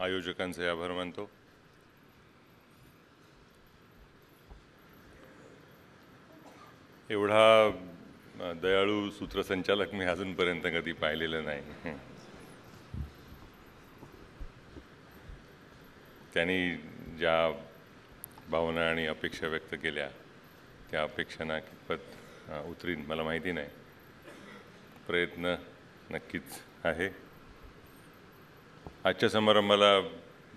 आयोजकांचे आभार मानतो एवढा दयाळू सूत्रसंचालक मी अजूनपर्यंत कधी पाहिलेलं नाही त्यांनी ज्या भावना आणि अपेक्षा व्यक्त केल्या त्या अपेक्षांना कितपत उतरीन मला माहिती नाही प्रयत्न नक्कीच आहे आजच्या समारंभाला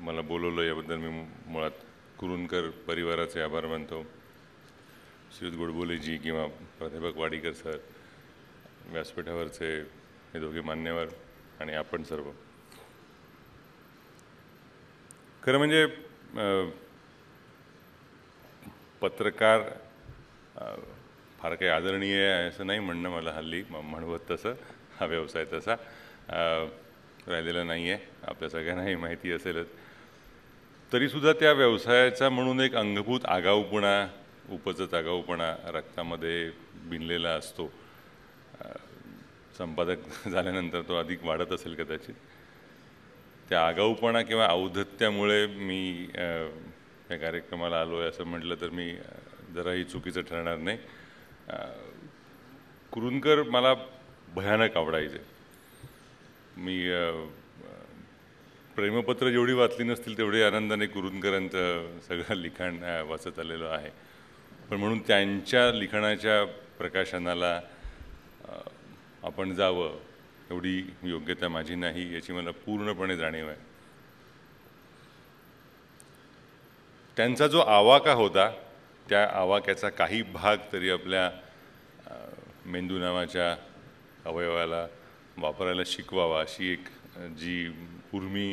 मला बोलवलं याबद्दल मी मुळात कुरुंदकर परिवाराचे आभार मानतो श्रीयुत गोडबोलेजी किंवा प्राध्यापक वाडीकर सर व्यासपीठावरचे हे दोघे मान्यवर आणि आपण सर्व खरं म्हणजे पत्रकार फार काही आदरणीय आहे असं नाही म्हणणं मला हल्ली म्हणवत तसं हा व्यवसाय तसा राहिलेलं नाही आहे आपल्या सगळ्यांना माहिती असेलच तरीसुद्धा त्या व्यवसायाचा म्हणून एक अंगभूत आगाऊपणा उपजत आगाऊपणा रक्तामध्ये भिनलेला असतो संपादक झाल्यानंतर तो अधिक वाढत असेल कदाचित त्या आगाऊपणा किंवा औधत्यामुळे मी या कार्यक्रमाला आलो आहे असं म्हटलं तर मी जराही चुकीचं ठरणार नाही कुरुंदकर मला भयानक आवडायचे मी प्रेमपत्र जेवढी वाचली नसतील तेवढी आनंदाने कुरुंदकरांचं सगळं लिखाण वाचत आलेलं आहे पण म्हणून त्यांच्या लिखाणाच्या प्रकाशनाला आपण जावं एवढी योग्यता माझी नाही याची मला पूर्णपणे जाणीव आहे त्यांचा जो आवाका होता त्या आवाक्याचा काही भाग तरी आपल्या मेंदू नावाच्या अवयवाला वापरायला शिकवावा अशी एक जी उर्मी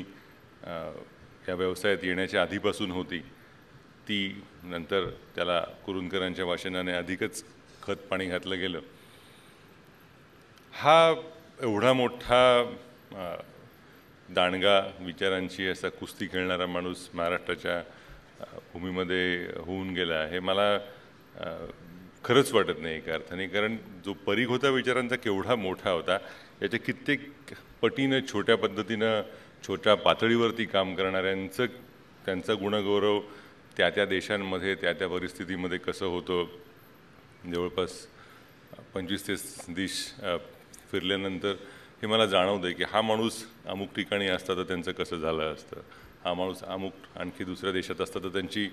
या व्यवसायात येण्याच्या आधीपासून होती ती नंतर त्याला कुरुंदकरांच्या वाचनाने अधिकच खत पाणी घातलं गेलं हा एवढा मोठा दांडगा विचारांची असा कुस्ती खेळणारा माणूस महाराष्ट्राच्या भूमीमध्ये होऊन गेला हे मला खरंच वाटत नाही एका अर्थाने कारण जो परीघ होता विचारांचा केवढा मोठा होता याच्या कित्येक पटीनं छोट्या पद्धतीनं छोट्या पातळीवरती काम करणाऱ्यांचं त्यांचा गुणगौरव त्या त्या देशांमध्ये त्या त्या परिस्थितीमध्ये कसं होतं जवळपास पंचवीस ते देश फिरल्यानंतर हे मला जाणवतं आहे की हा माणूस अमुक ठिकाणी असता तर त्यांचं कसं झालं असतं हा माणूस अमुक आणखी दुसऱ्या देशात असता तर त्यांची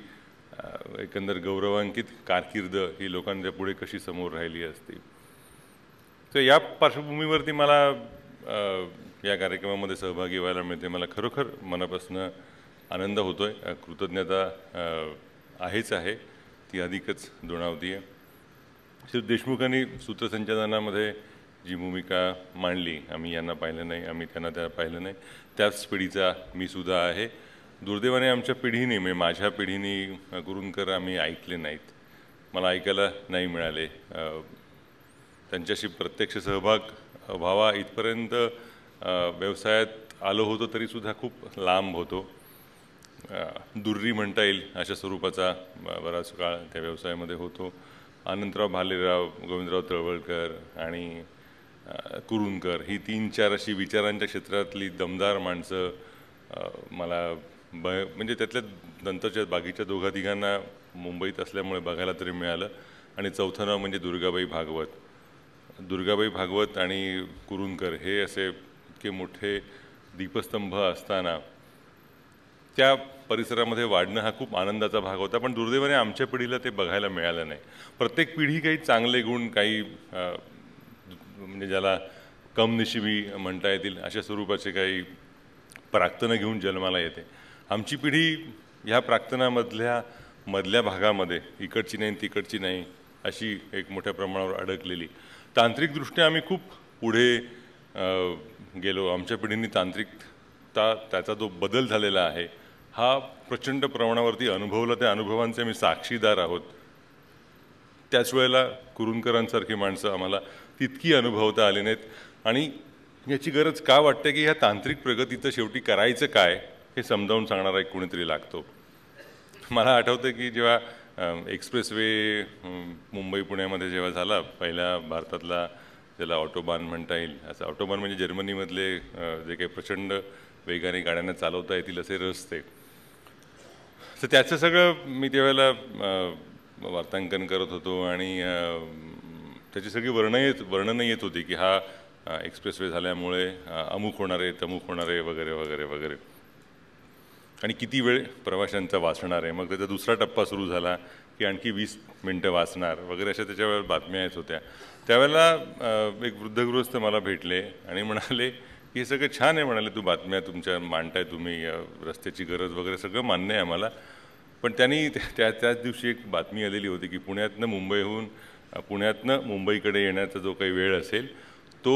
एकंदर गौरवांकित कारकिर्द ही लोकांच्या पुढे कशी समोर राहिली असती तर या पार्श्वभूमीवरती मला या कार्यक्रमामध्ये सहभागी व्हायला मिळते मला खरोखर मनापासून आनंद होतो आहे कृतज्ञता आहेच आहे ती अधिकच दोणावती आहे श्री देशमुखांनी सूत्रसंचालनामध्ये जी भूमिका मांडली आम्ही यांना पाहिलं नाही आम्ही त्यांना त्या पाहिलं नाही त्याच पिढीचा मी सुद्धा आहे दुर्दैवाने आमच्या पिढीने म्हणजे माझ्या पिढीने गुरुंकर आम्ही ऐकले नाहीत मला ऐकायला नाही मिळाले त्यांच्याशी प्रत्यक्ष सहभाग व्हावा इथपर्यंत व्यवसायात आलो होतो तरीसुद्धा खूप लांब होतो दुर्री म्हणता येईल अशा स्वरूपाचा बराच काळ त्या व्यवसायामध्ये होतो अनंतराव भालेराव गोविंदराव तळवळकर आणि कुरुंदकर ही तीन चार अशी विचारांच्या क्षेत्रातली दमदार माणसं मला ब म्हणजे त्यातल्या नंतरच्या बाकीच्या दोघा तिघांना मुंबईत असल्यामुळे बघायला तरी मिळालं आणि चौथं नाव म्हणजे दुर्गाबाई भागवत दुर्गाबाई भागवत आणि कुरुंदकर हे असे इतके मोठे दीपस्तंभ असताना त्या परिसरामध्ये वाढणं हा खूप आनंदाचा भाग होता पण दुर्दैवाने आमच्या पिढीला ते बघायला मिळालं नाही प्रत्येक पिढी काही चांगले गुण काही म्हणजे ज्याला कमनिशिबी म्हणता येतील अशा स्वरूपाचे काही प्राक्तनं घेऊन जन्माला येते आमची पिढी ह्या प्राक्तनामधल्या मधल्या भागामध्ये इकडची नाही तिकडची नाही अशी एक मोठ्या प्रमाणावर अडकलेली तांत्रिकदृष्ट्या आम्ही खूप पुढे गेलो आमच्या पिढीने तांत्रिकता त्याचा जो बदल झालेला आहे हा प्रचंड प्रमाणावरती अनुभवला त्या अनुभवांचे आम्ही साक्षीदार आहोत त्याच वेळेला कुरुंदकरांसारखी माणसं आम्हाला तितकी अनुभवता आली नाहीत आणि याची गरज का वाटते की ह्या तांत्रिक प्रगतीचं शेवटी करायचं काय हे समजावून सांगणारा एक कुणीतरी लागतो मला आठवतं की जेव्हा एक्सप्रेसवे मुंबई पुण्यामध्ये जेव्हा झाला पहिला भारतातला ज्याला ऑटोबान म्हणता येईल असं ऑटोबान म्हणजे जर्मनीमधले जे काही प्रचंड वेगाने गाड्यांना चालवता येतील असे रस्ते तर त्याचं सगळं मी त्यावेळेला वार्तांकन करत होतो आणि त्याची सगळी वर्णन येत वर्णनं येत होती की हा एक्सप्रेसवे झाल्यामुळे अमुक होणार आहे तमुक होणार आहे वगैरे वगैरे वगैरे आणि किती वेळ प्रवाशांचा वाचणार आहे मग त्याचा दुसरा टप्पा सुरू झाला की आणखी वीस मिनटं वाचणार वगैरे अशा त्याच्यावर बातम्या येत होत्या त्यावेळेला एक वृद्धगृहस्थ मला भेटले आणि म्हणाले की हे सगळं छान आहे म्हणाले तू बातम्या तुमच्या मांडताय तुम्ही रस्त्याची गरज वगैरे सगळं मान्य आहे आम्हाला पण त्यांनी त्या त्याच दिवशी एक बातमी आलेली होती की पुण्यातनं मुंबईहून पुण्यातनं मुंबईकडे येण्याचा जो काही वेळ असेल तो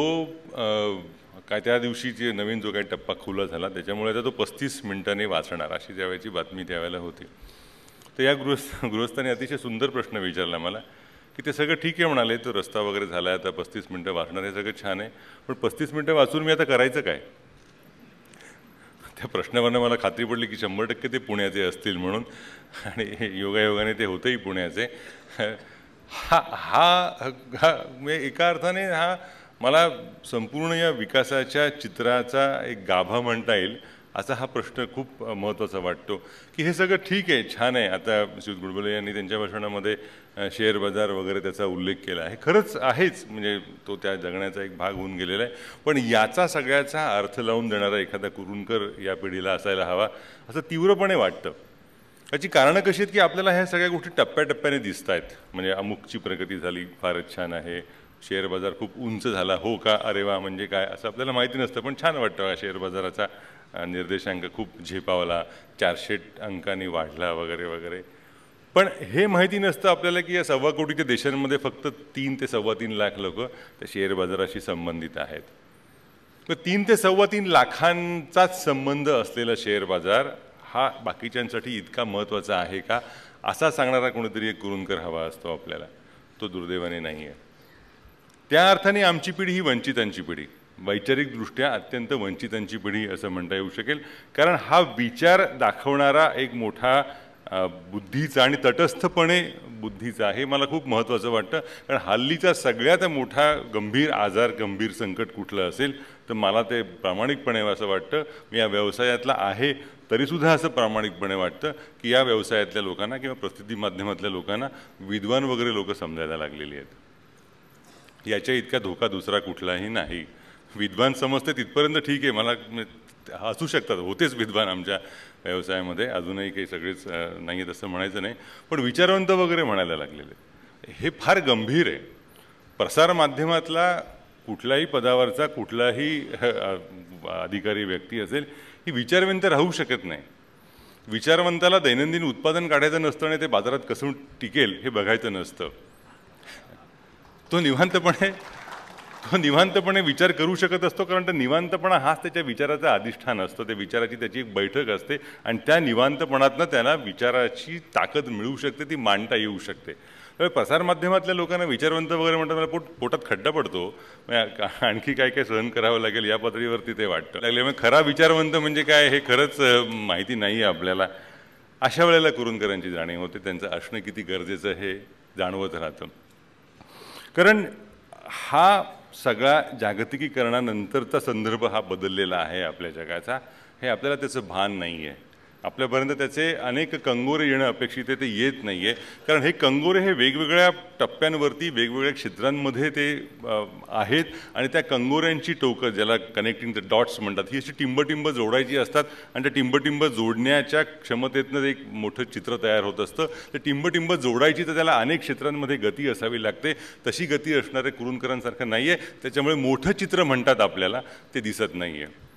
काय त्या दिवशी जे नवीन जो काही टप्पा खुला झाला त्याच्यामुळे आता तो पस्तीस मिनिटांनी वाचणार अशी त्यावेळेची बातमी त्यावेळेला होती तर या गृहस्थ गृहस्थाने अतिशय सुंदर प्रश्न विचारला मला की ते सगळं ठीक आहे म्हणाले तो रस्ता वगैरे झाला आहे आता पस्तीस मिनटं वाचणार हे सगळं छान आहे पण पस्तीस मिनटं वाचून मी आता करायचं काय त्या प्रश्नावरनं मला खात्री पडली की शंभर टक्के ते पुण्याचे असतील म्हणून आणि योगायोगाने ते होतंही पुण्याचे हा हा हा म्हणजे एका अर्थाने हा मला संपूर्ण या विकासाच्या चित्राचा एक गाभा म्हणता येईल असा हा प्रश्न खूप महत्त्वाचा वाटतो की हे सगळं ठीक आहे छान आहे आता श्री गुडबुले यांनी त्यांच्या भाषणामध्ये शेअर बाजार वगैरे त्याचा उल्लेख केला आहे खरंच आहेच म्हणजे तो त्या जगण्याचा एक भाग होऊन गेलेला आहे पण याचा सगळ्याचा अर्थ लावून देणारा एखादा कुरुणकर या पिढीला असायला हवा असं तीव्रपणे वाटतं याची कारणं कशी आहेत की आपल्याला ह्या सगळ्या गोष्टी टप्प्याटप्प्याने दिसत आहेत म्हणजे अमुकची प्रगती झाली फारच छान आहे शेअर बाजार खूप उंच झाला हो का अरे वा म्हणजे काय असं आपल्याला माहिती नसतं पण छान वाटतं का शेअर बाजाराचा निर्देशांक खूप झेपावला चारशे अंकांनी वाढला वगैरे वगैरे पण हे माहिती नसतं आपल्याला की या सव्वा कोटीच्या देशांमध्ये फक्त तीन ते सव्वा तीन लाख लोक त्या शेअर बाजाराशी संबंधित आहेत तर तीन ते सव्वा तीन लाखांचाच संबंध असलेला शेअर बाजार हा बाकीच्यांसाठी इतका महत्त्वाचा आहे का असा सांगणारा कोणीतरी एक कुरुंकर हवा असतो आपल्याला तो दुर्दैवाने नाही आहे त्या अर्थाने आमची पिढी ही वंचितांची पिढी वैचारिकदृष्ट्या अत्यंत वंचितांची पिढी असं म्हणता येऊ शकेल कारण हा विचार दाखवणारा एक मोठा बुद्धीचा आणि तटस्थपणे बुद्धीचा आहे मला खूप महत्त्वाचं वाटतं कारण हल्लीचा सगळ्यात मोठा गंभीर आजार गंभीर संकट कुठलं असेल तर मला ते प्रामाणिकपणे असं वाटतं मी या व्यवसायातला आहे तरीसुद्धा असं प्रामाणिकपणे वाटतं की या व्यवसायातल्या लोकांना किंवा प्रसिद्धी माध्यमातल्या लोकांना विद्वान वगैरे लोक समजायला लागलेली आहेत याच्या इतका धोका दुसरा कुठलाही नाही विद्वान समजते तिथपर्यंत ठीक आहे मला असू शकतात होतेच विद्वान आमच्या व्यवसायामध्ये अजूनही काही सगळेच नाही आहेत असं म्हणायचं नाही पण विचारवंत वगैरे म्हणायला लागलेले हे फार गंभीर आहे प्रसारमाध्यमातला कुठल्याही पदावरचा कुठलाही अधिकारी व्यक्ती असेल ही विचारवंत राहू शकत नाही विचारवंताला दैनंदिन उत्पादन काढायचं नसतं आणि ते बाजारात कसं टिकेल हे बघायचं नसतं तो निवांतपणे तो निवांतपणे विचार करू शकत असतो कारण तर निवांतपणा हाच त्याच्या विचाराचं अधिष्ठान असतं त्या विचाराची त्याची एक बैठक असते आणि त्या निवांतपणातनं त्याला विचाराची ताकद मिळू शकते ती मांडता येऊ शकते त्यामुळे प्रसारमाध्यमातल्या लोकांना विचारवंत वगैरे म्हणतात मला पोट पोटात खड्डा पडतो आणखी काय काय सहन करावं लागेल या पातळीवरती ते वाटतं लागले मग खरा विचारवंत म्हणजे काय हे खरंच माहिती नाही आहे आपल्याला अशा वेळेला करून जाणीव होते त्यांचं असणं किती गरजेचं हे जाणवत राहतं कारण हा सगळा जागतिकीकरणानंतरचा संदर्भ हा बदललेला आहे आपल्या जगाचा हे आपल्याला त्याचं भान नाही आहे आपल्यापर्यंत त्याचे अनेक कंगोरे येणं अपेक्षित आहे ते येत नाही आहे कारण हे कंगोरे हे वेगवेगळ्या टप्प्यांवरती वेगवेगळ्या क्षेत्रांमध्ये ते आहेत आणि त्या कंगोऱ्यांची टोकं ज्याला कनेक्टिंग द डॉट्स म्हणतात ही अशी टिंबटिंब जोडायची असतात आणि त्या टिंबटिंब जोडण्याच्या क्षमतेतनं एक मोठं चित्र तयार होत असतं तर टिंबटिंब जोडायची तर त्याला अनेक क्षेत्रांमध्ये गती असावी लागते तशी गती असणारे कुरुंदकरांसारखं नाही आहे त्याच्यामुळे मोठं चित्र म्हणतात आपल्याला ते दिसत नाही आहे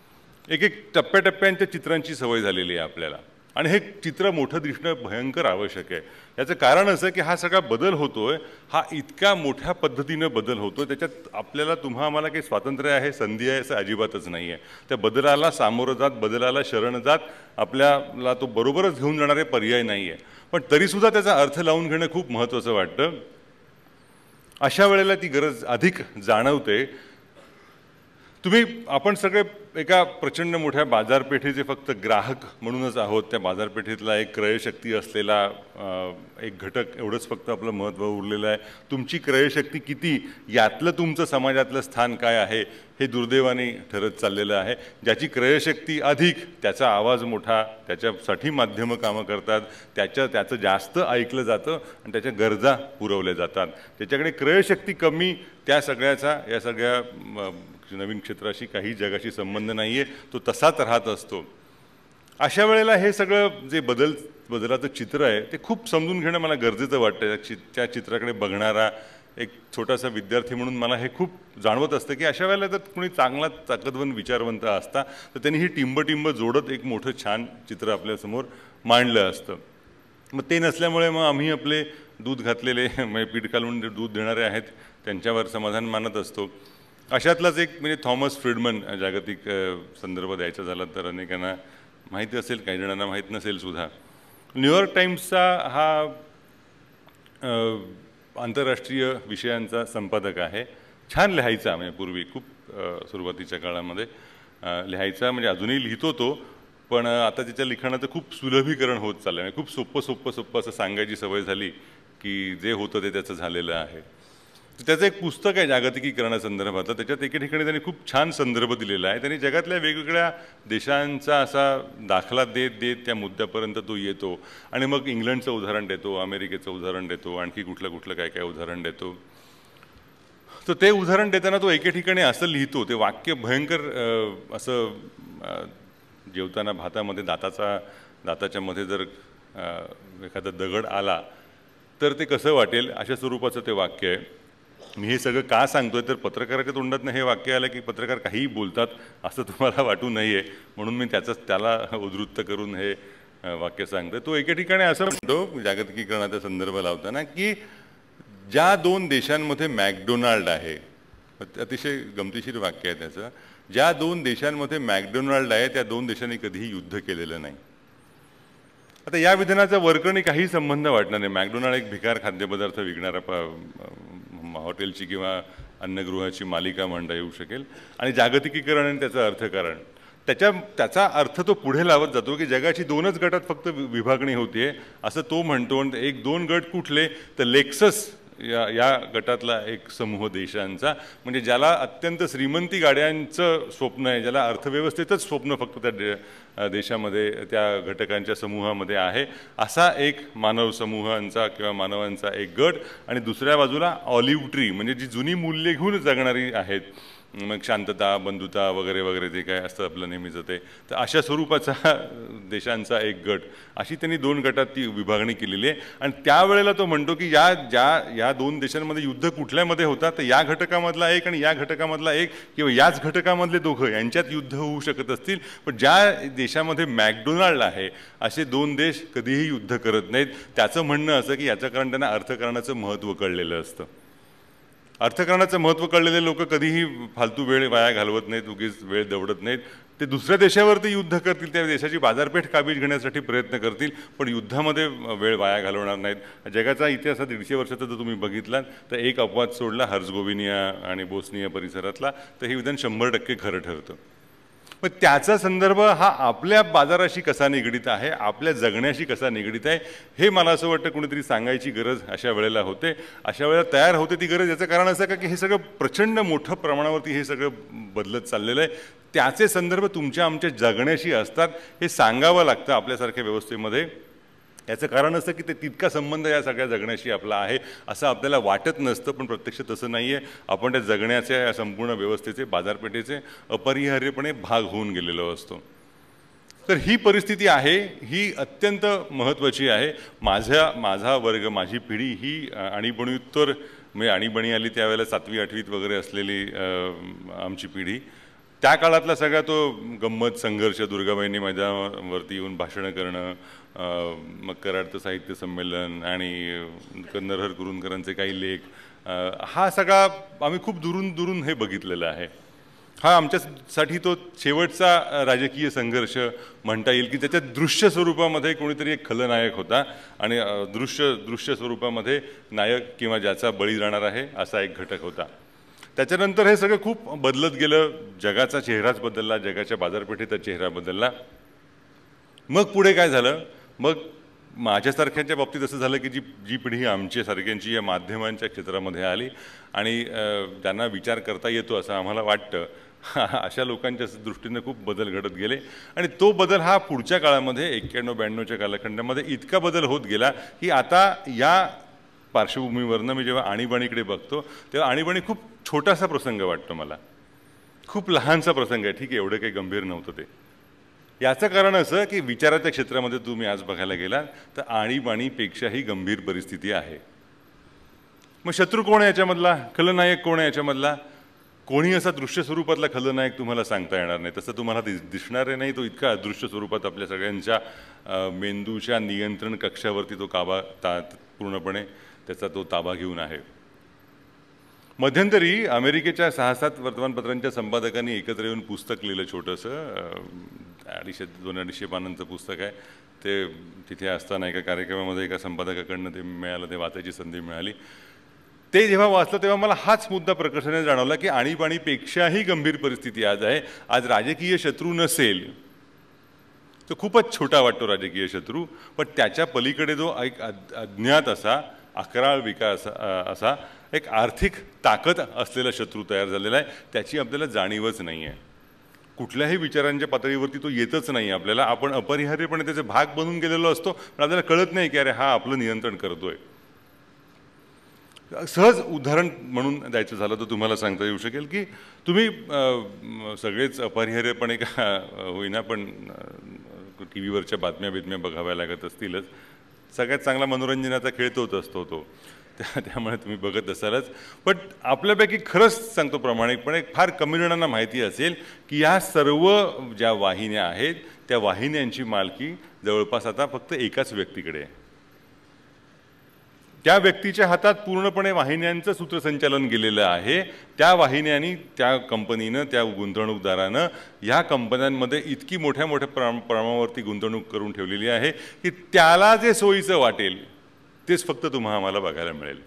एक एक टप्प्याटप्प्यांच्या चित्रांची सवय झालेली आहे आपल्याला आणि हे चित्र मोठं दिसणं भयंकर आवश्यक आहे याचं कारण असं की हा सगळा बदल होतो आहे हा इतक्या मोठ्या पद्धतीनं बदल होतो त्याच्यात आपल्याला तुम्हा आम्हाला काही स्वातंत्र्य आहे संधी आहे असं अजिबातच नाही आहे त्या बदलाला सामोरं जात बदलाला शरण जात आपल्याला तो बरोबरच घेऊन जाणारे पर्याय नाही आहे पण तरीसुद्धा त्याचा अर्थ लावून घेणं खूप महत्त्वाचं वाटतं अशा वेळेला ती गरज अधिक जाणवते तुम्ही आपण सगळे एका प्रचंड मोठ्या बाजारपेठेचे फक्त ग्राहक म्हणूनच आहोत त्या बाजारपेठेतला एक क्रयशक्ती असलेला एक घटक एवढंच फक्त आपलं महत्त्व उरलेलं आहे तुमची क्रयशक्ती किती यातलं तुमचं समाजातलं स्थान काय आहे हे दुर्दैवाने ठरत चाललेलं आहे ज्याची क्रयशक्ती अधिक त्याचा आवाज मोठा त्याच्यासाठी माध्यमं कामं करतात त्याच्या त्याचं जास्त ऐकलं जातं आणि त्याच्या गरजा पुरवल्या जातात त्याच्याकडे क्रयशक्ती कमी त्या सगळ्याचा या सगळ्या नवीन क्षेत्राशी काही जगाशी संबंध नाही आहे तो तसाच राहत असतो अशा वेळेला हे सगळं जे बदल बदलाचं चित्र आहे ते खूप समजून घेणं मला गरजेचं वाटतं चि त्या चित्राकडे बघणारा एक छोटासा विद्यार्थी म्हणून मला हे खूप जाणवत असतं की अशा वेळेला जर कोणी चांगला ताकदवन विचारवंत असता तर त्यांनी ही टिंबटिंब जोडत एक मोठं छान चित्र आपल्यासमोर मांडलं असतं मग ते नसल्यामुळे मग आम्ही आपले दूध घातलेले म्हणजे पीठ घालून दूध देणारे आहेत त्यांच्यावर समाधान मानत असतो अशातलाच एक म्हणजे थॉमस फ्रीडमन जागतिक संदर्भ द्यायचा झाला तर अनेकांना माहिती असेल काही जणांना माहीत नसेल सुद्धा न्यूयॉर्क टाईम्सचा हा आंतरराष्ट्रीय विषयांचा संपादक आहे छान लिहायचा म्हणजे पूर्वी खूप सुरुवातीच्या काळामध्ये लिहायचा म्हणजे अजूनही लिहितो तो पण आता त्याच्या लिखाणाचं खूप सुलभीकरण होत चाललं आहे खूप सोपं सोपं सोपं असं सांगायची सवय झाली की जे होतं ते त्याचं झालेलं आहे त्याचं एक पुस्तक आहे जागतिकीकरणासंदर्भातलं त्याच्यात एके ठिकाणी त्यांनी खूप छान संदर्भ दिलेला आहे त्यांनी जगातल्या वेगवेगळ्या देशांचा असा दाखला देत देत त्या मुद्द्यापर्यंत तो येतो आणि मग इंग्लंडचं उदाहरण देतो अमेरिकेचं उदाहरण देतो आणखी कुठलं कुठलं काय काय उदाहरण देतो तर ते उदाहरण देताना तो एके ठिकाणी असं लिहितो ते वाक्य भयंकर असं जेवताना भातामध्ये दाताचा दाताच्या मध्ये जर एखादा दगड आला तर ते कसं वाटेल अशा स्वरूपाचं ते वाक्य आहे मी हे सगळं का सांगतोय आहे तर पत्रकाराच्या तोंडातनं हे वाक्य आलं की पत्रकार काहीही बोलतात असं तुम्हाला वाटू नाही म्हणून मी त्याच त्याला उद्धृत्त करून हे वाक्य सांगतो तो एके ठिकाणी असं म्हणतो जागतिकीकरणाचा संदर्भ लावताना की ज्या दोन देशांमध्ये मॅकडोनाल्ड आहे अतिशय गमतीशीर वाक्य आहे त्याचं ज्या दोन देशांमध्ये मॅकडोनाल्ड आहे त्या दोन देशांनी कधीही युद्ध केलेलं नाही आता या विधानाचा वर्कणी काही संबंध वाटणार नाही मॅकडोनाल्ड एक भिकार खाद्यपदार्थ विकणारा हॉटेलची किंवा अन्नगृहाची मालिका म्हणता येऊ शकेल आणि जागतिकीकरण आणि त्याचं अर्थकारण त्याच्या त्याचा अर्थ तो पुढे लावत जातो की जगाची दोनच गटात फक्त विभागणी होते असं तो म्हणतो आणि एक दोन गट कुठले तर लेक्सस या या गटातला एक समूह देशांचा म्हणजे ज्याला अत्यंत श्रीमंती गाड्यांचं स्वप्न आहे ज्याला अर्थव्यवस्थेतच स्वप्न फक्त त्या दे देशामध्ये त्या घटकांच्या समूहामध्ये आहे असा एक मानव समूहांचा किंवा मानवांचा एक गट आणि दुसऱ्या बाजूला ऑलिव्ह ट्री म्हणजे जी जुनी मूल्ये घेऊन जगणारी आहेत मग शांतता बंधुता वगैरे वगैरे जे काय असतं आपलं नेहमीचं ते तर अशा स्वरूपाचा देशांचा एक गट अशी त्यांनी दोन गटात ती विभागणी केलेली आहे आणि त्यावेळेला तो म्हणतो की या ज्या या दोन देशांमध्ये युद्ध कुठल्यामध्ये होता तर या घटकामधला एक आणि या घटकामधला एक किंवा याच घटकामधले दोघं यांच्यात युद्ध होऊ शकत असतील पण ज्या देशामध्ये मॅकडोनाल्ड आहे असे दोन देश कधीही युद्ध करत नाहीत त्याचं म्हणणं असं की याचं कारण त्यांना अर्थकारणाचं महत्त्व कळलेलं असतं अर्थकारणाचं महत्त्व कळलेले लोक कधीही फालतू वेळ वाया घालवत नाहीत उगीच वेळ दवडत नाहीत ते दुसऱ्या देशावरती युद्ध करतील त्या देशाची बाजारपेठ काबीज घेण्यासाठी प्रयत्न करतील पण युद्धामध्ये वेळ वाया घालवणार नाहीत जगाचा इतिहास हा दीडशे वर्षाचा जर तुम्ही बघितलात तर एक अपवाद सोडला हर्जगोविनिया आणि बोस्निया परिसरातला तर हे विधान शंभर टक्के खरं ठरतं पण त्याचा संदर्भ हा आपल्या बाजाराशी कसा निगडीत आहे आपल्या जगण्याशी कसा निगडीत आहे हे मला असं वाटतं कुणीतरी सांगायची गरज अशा वेळेला होते अशा वेळेला तयार होते ती गरज याचं कारण असं का की हे सगळं प्रचंड मोठं प्रमाणावरती हे सगळं बदलत चाललेलं आहे त्याचे संदर्भ तुमच्या आमच्या जगण्याशी असतात हे सांगावं लागतं आपल्यासारख्या व्यवस्थेमध्ये याचं कारण असं की ते तितका संबंध या सगळ्या जगण्याशी आपला आहे असं आपल्याला वाटत नसतं पण प्रत्यक्ष तसं नाही आहे आपण त्या जगण्याच्या या संपूर्ण व्यवस्थेचे बाजारपेठेचे अपरिहार्यपणे भाग होऊन गेलेलो असतो तर ही परिस्थिती आहे ही अत्यंत महत्त्वाची आहे माझ्या माझा वर्ग माझी पिढी ही उत्तर म्हणजे आणीबणी आली त्यावेळेला सातवी आठवीत वगैरे असलेली आमची पिढी त्या काळातला सगळा तो गंमत संघर्ष दुर्गाबाईंनी मैदानावरती येऊन भाषणं करणं मग कराडचं साहित्य संमेलन आणि कन्नरहर गुरुंकरांचे काही लेख हा सगळा आम्ही खूप दुरून दुरून हे बघितलेलं आहे हा आमच्यासाठी तो शेवटचा राजकीय संघर्ष म्हणता येईल की त्याच्या दृश्य स्वरूपामध्ये कोणीतरी एक खलनायक होता आणि दृश्य दृश्य स्वरूपामध्ये नायक किंवा ज्याचा बळी जाणार आहे असा एक घटक होता त्याच्यानंतर हे सगळं खूप बदलत गेलं जगाचा चेहराच बदलला जगाच्या बाजारपेठेचा चेहरा बदलला मग पुढे काय झालं मग माझ्यासारख्यांच्या बाबतीत असं झालं की जी जी पिढी आमच्यासारख्यांची या माध्यमांच्या क्षेत्रामध्ये आली आणि ज्यांना विचार करता येतो असं आम्हाला वाटतं अशा लोकांच्या दृष्टीने खूप बदल घडत गेले आणि तो बदल हा पुढच्या काळामध्ये एक्क्याण्णव ब्याण्णवच्या कालखंडामध्ये इतका बदल होत गेला की आता या पार्श्वभूमीवरनं मी जेव्हा आणीबाणीकडे बघतो तेव्हा आणीबाणी खूप छोटासा प्रसंग वाटतो मला खूप लहानसा प्रसंग आहे ठीक आहे एवढं काही गंभीर नव्हतं ते याचं कारण असं की विचाराच्या क्षेत्रामध्ये तुम्ही आज बघायला गेला तर आणीबाणीपेक्षा ही गंभीर परिस्थिती आहे मग शत्रू कोण आहे याच्यामधला खलनायक कोण आहे याच्यामधला कोणी असा दृश्य स्वरूपातला खलनायक तुम्हाला सांगता येणार नाही तसं तुम्हाला दिस दिसणारे नाही तो इतका अदृश्य स्वरूपात आपल्या सगळ्यांच्या मेंदूच्या नियंत्रण कक्षावरती तो काबा ता पूर्णपणे त्याचा तो ताबा घेऊन आहे मध्यंतरी अमेरिकेच्या सहा सात वर्तमानपत्रांच्या संपादकांनी एकत्र येऊन पुस्तक लिहिलं छोटंसं अडीचशे दोन अडीचशे पानांचं पुस्तक आहे ते तिथे असताना एका कार्यक्रमामध्ये एका संपादकाकडनं ते मिळालं ते वाचायची संधी मिळाली ते जेव्हा वाचलं तेव्हा मला हाच मुद्दा प्रकर्षाने जाणवला की आणीबाणीपेक्षाही गंभीर परिस्थिती आज आहे आज राजकीय शत्रू नसेल तो खूपच छोटा वाटतो राजकीय शत्रू पण त्याच्या पलीकडे जो एक अज्ञात असा अकराळ विकास असा एक आर्थिक ताकद असलेला शत्रू तयार झालेला आहे त्याची आपल्याला जाणीवच नाही आहे कुठल्याही विचारांच्या पातळीवरती तो येतच नाही आपल्याला आपण अपरिहार्यपणे त्याचे भाग बनून गेलेलो असतो पण आपल्याला कळत नाही की अरे हा आपलं नियंत्रण करतोय सहज उदाहरण म्हणून द्यायचं झालं तर तुम्हाला सांगता येऊ शकेल की तुम्ही सगळेच अपरिहार्यपणे का होईना पण टी व्हीवरच्या बातम्या बितम्या बघाव्या लागत असतीलच सगळ्यात चांगला मनोरंजनाचा खेळ तोच असतो तो त्या त्यामुळे तुम्ही बघत असालच बट आपल्यापैकी खरंच सांगतो प्रामाणिकपणे फार कमी जणांना माहिती असेल की या सर्व ज्या वाहिन्या आहेत त्या वाहिन्यांची मालकी जवळपास आता फक्त एकाच व्यक्तीकडे आहे त्या व्यक्तीच्या हातात पूर्णपणे वाहिन्यांचं सूत्रसंचालन गेलेलं आहे त्या वाहिन्यांनी त्या कंपनीनं त्या गुंतवणूकदारानं ह्या कंपन्यांमध्ये इतकी मोठ्या मोठ्या प्रमा प्रमाणावरती गुंतवणूक करून ठेवलेली आहे की त्याला जे सोयीचं वाटेल तेच फक्त तुम्हा आम्हाला बघायला मिळेल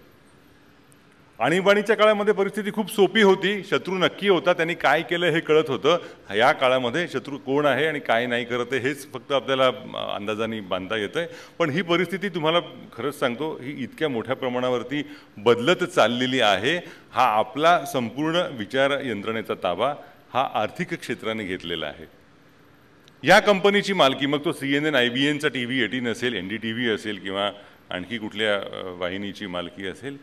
आणीबाणीच्या काळामध्ये परिस्थिती खूप सोपी होती शत्रू नक्की होता त्यांनी काय केलं हे कळत होतं या काळामध्ये शत्रू कोण आहे आणि काय नाही करत आहे हेच फक्त आपल्याला अंदाजाने बांधता येतं आहे पण ही परिस्थिती तुम्हाला खरंच सांगतो ही इतक्या मोठ्या प्रमाणावरती बदलत चाललेली आहे हा आपला संपूर्ण विचार यंत्रणेचा ताबा हा आर्थिक क्षेत्राने घेतलेला आहे या कंपनीची मालकी मग तो C N N I B एनचा टी व्ही एटीन असेल एन डी टी व्ही असेल किंवा आणखी कुठल्या वाहिनीची मालकी असेल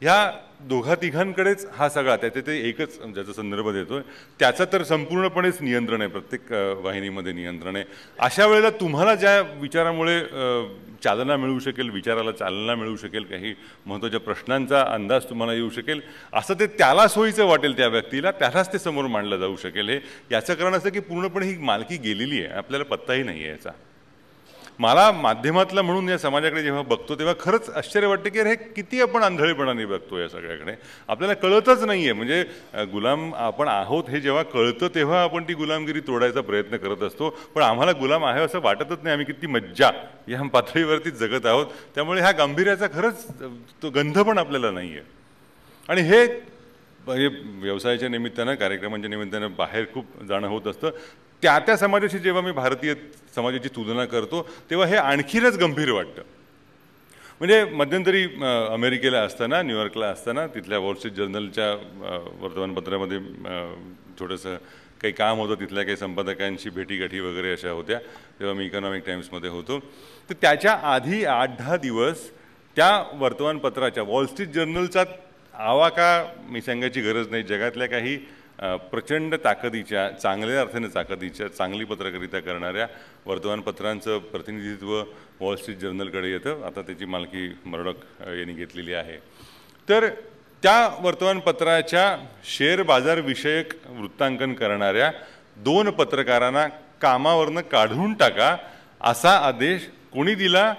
ह्या दोघा तिघांकडेच हा सगळा त्याचे ते एकच ज्याचा संदर्भ देतो आहे त्याचं तर संपूर्णपणेच नियंत्रण आहे प्रत्येक वाहिनीमध्ये नियंत्रण आहे अशा वेळेला तुम्हाला ज्या विचारामुळे चालना मिळू शकेल विचाराला चालना मिळू शकेल काही महत्त्वाच्या प्रश्नांचा अंदाज तुम्हाला येऊ शकेल असं ते त्याला सोयीचं वाटेल त्या व्यक्तीला त्यालाच ते समोर मांडलं जाऊ शकेल हे याचं कारण असं की पूर्णपणे ही मालकी गेलेली आहे आपल्याला पत्ताही नाही आहे याचा मला माध्यमातलं म्हणून या समाजाकडे जेव्हा बघतो तेव्हा खरंच आश्चर्य वाटतं की अरे हे किती आपण आंधळेपणाने बघतो या सगळ्याकडे आपल्याला कळतच नाही आहे म्हणजे गुलाम आपण आहोत हे जेव्हा कळतं तेव्हा आपण ती गुलामगिरी तोडायचा प्रयत्न करत असतो पण आम्हाला गुलाम आहे असं वाटतच नाही आम्ही किती मज्जा या पातळीवरती जगत आहोत त्यामुळे ह्या गांभीर्याचा खरंच तो गंध पण आपल्याला नाही आहे आणि हे हे व्यवसायाच्या निमित्तानं कार्यक्रमांच्या निमित्तानं बाहेर खूप जाणं होत असतं त्या त्या समाजाशी जेव्हा मी भारतीय समाजाची तुलना करतो तेव्हा हे आणखीनच गंभीर वाटतं म्हणजे मध्यंतरी अमेरिकेला असताना न्यूयॉर्कला असताना तिथल्या वॉलस्ट्रीट जर्नलच्या वर्तमानपत्रामध्ये थोडंसं काही काम होतं तिथल्या काही संपादकांशी भेटीगाठी वगैरे अशा होत्या तेव्हा मी इकॉनॉमिक टाईम्समध्ये होतो तर त्याच्या आधी आठ दहा दिवस त्या वर्तमानपत्राच्या वॉलस्ट्रीट जर्नलचा आवा का मी सांगायची गरज नाही जगातल्या काही प्रचंड ताकदीच्या चांगल्या अर्थाने ताकदीच्या चांगली पत्रकारिता करणाऱ्या वर्तमानपत्रांचं प्रतिनिधित्व वॉलस्ट्रीट जर्नलकडे येतं आता त्याची मालकी मरडक यांनी घेतलेली आहे तर त्या वर्तमानपत्राच्या शेअर बाजारविषयक वृत्तांकन करणाऱ्या दोन पत्रकारांना कामावरनं काढून टाका असा आदेश कोणी दिला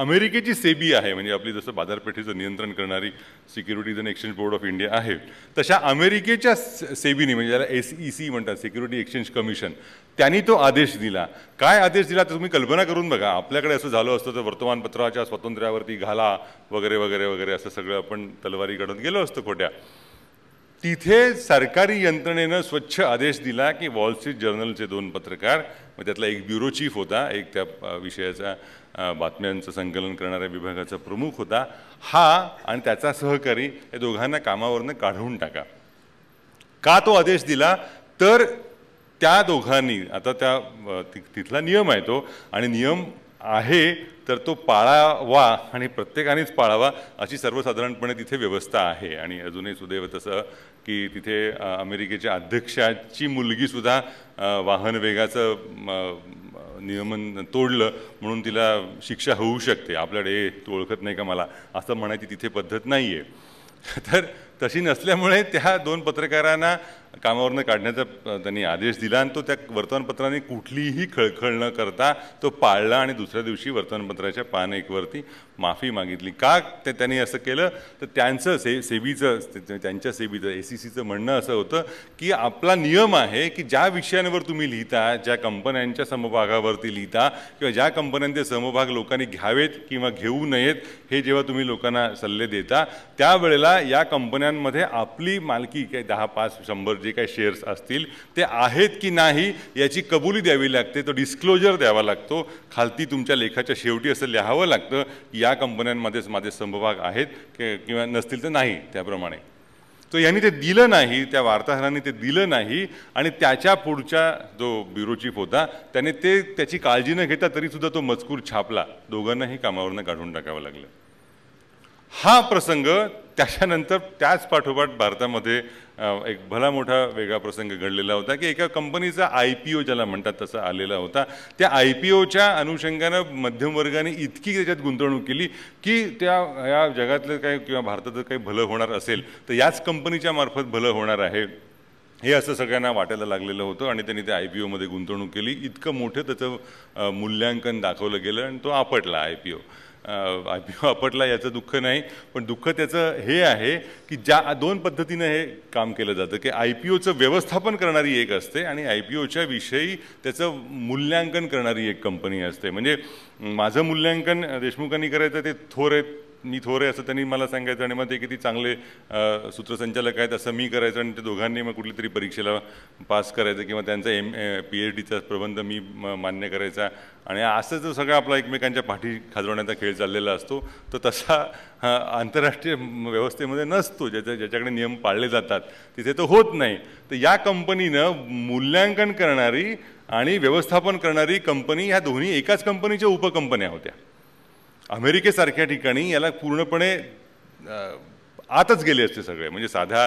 अमेरिकेची सेबी आहे म्हणजे आपली जसं बाजारपेठेचं नियंत्रण करणारी securities and exchange board of India आहे तशा अमेरिकेच्या सेबीने म्हणजे ज्याला एस ई सी म्हणतात सिक्युरिटी एक्सचेंज कमिशन त्यांनी तो आदेश दिला काय आदेश दिला तर तुम्ही कल्पना करून बघा आपल्याकडे असं झालं असतं तर वर्तमानपत्राच्या स्वातंत्र्यावरती घाला वगैरे वगैरे वगैरे असं सगळं आपण तलवारी काढून गेलो असतं खोट्या तिथे सरकारी यंत्रणेनं स्वच्छ आदेश दिला की वॉल स्ट्रीट जर्नलचे दोन पत्रकार मग त्यातला एक ब्युरो चीफ होता एक त्या विषयाचा बातम्यांचं संकलन करणाऱ्या विभागाचा प्रमुख होता हा आणि त्याचा सहकारी या दोघांना कामावरनं काढून टाका का तो आदेश दिला तर त्या दोघांनी आता त्या तिथला नियम आहे तो आणि नियम आहे तर तो पाळावा आणि प्रत्येकानेच पाळावा अशी सर्वसाधारणपणे तिथे व्यवस्था आहे आणि अजूनही सुदैव तसं की तिथे अमेरिकेच्या अध्यक्षाची मुलगीसुद्धा वाहन वेगाचं नियमन तोडलं म्हणून तिला शिक्षा होऊ शकते आपल्याकडे तू ओळखत नाही का मला असं म्हणायची तिथे पद्धत नाही आहे तर तशी नसल्यामुळे त्या दोन पत्रकारांना कामावरनं काढण्याचा त्यांनी आदेश दिला आणि तो त्या वर्तमानपत्राने कुठलीही खळखळ न करता तो पाळला आणि दुसऱ्या दिवशी वर्तमानपत्राच्या पान एकवरती माफी मागितली का ते त्यांनी असं केलं तर त्यांचं से सेबीचं त्यांच्या सेबीचं ए सी सीचं म्हणणं असं होतं की आपला नियम आहे की ज्या विषयांवर तुम्ही लिहिता ज्या कंपन्यांच्या समभागावरती लिहिता किंवा ज्या कंपन्यांचे समभाग लोकांनी घ्यावेत किंवा घेऊ नयेत हे जेव्हा तुम्ही लोकांना सल्ले देता त्यावेळेला या कंपन्यांमध्ये आपली मालकी काही दहा पाच शंभर जे काही शेअर्स असतील ते आहेत की नाही याची कबुली द्यावी लागते तो डिस्क्लोजर द्यावा लागतो खालती तुमच्या लेखाच्या शेवटी असं लिहावं लागतं की या कंपन्यांमध्येच माझे समभाग आहेत किंवा नसतील तर नाही त्याप्रमाणे तो यांनी ते दिलं नाही त्या वार्ताहरांनी ते दिलं नाही आणि त्याच्या पुढच्या जो ब्युरो चीफ होता त्याने ते त्याची काळजी न घेता सुद्धा तो मजकूर छापला दोघांनाही कामावरनं काढून टाकावं लागलं हा प्रसंग त्याच्यानंतर त्याच पाठोपाठ भारतामध्ये एक भला मोठा वेगळा प्रसंग घडलेला होता की एका कंपनीचा आय पी ओ ज्याला म्हणतात तसा आलेला होता त्या आय पी ओच्या अनुषंगानं मध्यमवर्गाने इतकी त्याच्यात गुंतवणूक केली की त्या या जगातलं काही किंवा भारतातलं काही भलं होणार असेल तर याच कंपनीच्या मार्फत भलं होणार आहे हे असं सगळ्यांना वाटायला लागलेलं होतं आणि त्यांनी त्या आय पी ओमध्ये गुंतवणूक केली इतकं मोठं त्याचं मूल्यांकन दाखवलं गेलं आणि तो आपटला I P O I P O आपटला याचं दुःख नाही पण दुःख त्याचं हे आहे की ज्या दोन पद्धतीनं हे काम केलं जातं की आय पी ओचं व्यवस्थापन करणारी एक असते आणि आय पी ओच्या विषयी त्याचं मूल्यांकन करणारी एक कंपनी असते म्हणजे माझं मूल्यांकन देशमुखांनी करायचं ते थोर आहेत मी थोरे असं त्यांनी मला सांगायचं आणि मग ते किती चांगले सूत्रसंचालक आहेत असं मी करायचं आणि ते दोघांनी मग कुठली तरी परीक्षेला पास करायचं किंवा त्यांचा एम पी एच डीचा प्रबंध मी मान्य करायचा आणि असं जो सगळा आपला एकमेकांच्या पाठी खाजवण्याचा खेळ चाललेला असतो तर तसा आंतरराष्ट्रीय व्यवस्थेमध्ये नसतो ज्याच्या ज्याच्याकडे नियम पाळले जातात तिथे तो होत नाही तर या कंपनीनं मूल्यांकन करणारी आणि व्यवस्थापन करणारी कंपनी ह्या दोन्ही एकाच कंपनीच्या उपकंपन्या होत्या अमेरिकेसारख्या ठिकाणी याला पूर्णपणे आतच गेले असते सगळे म्हणजे साधा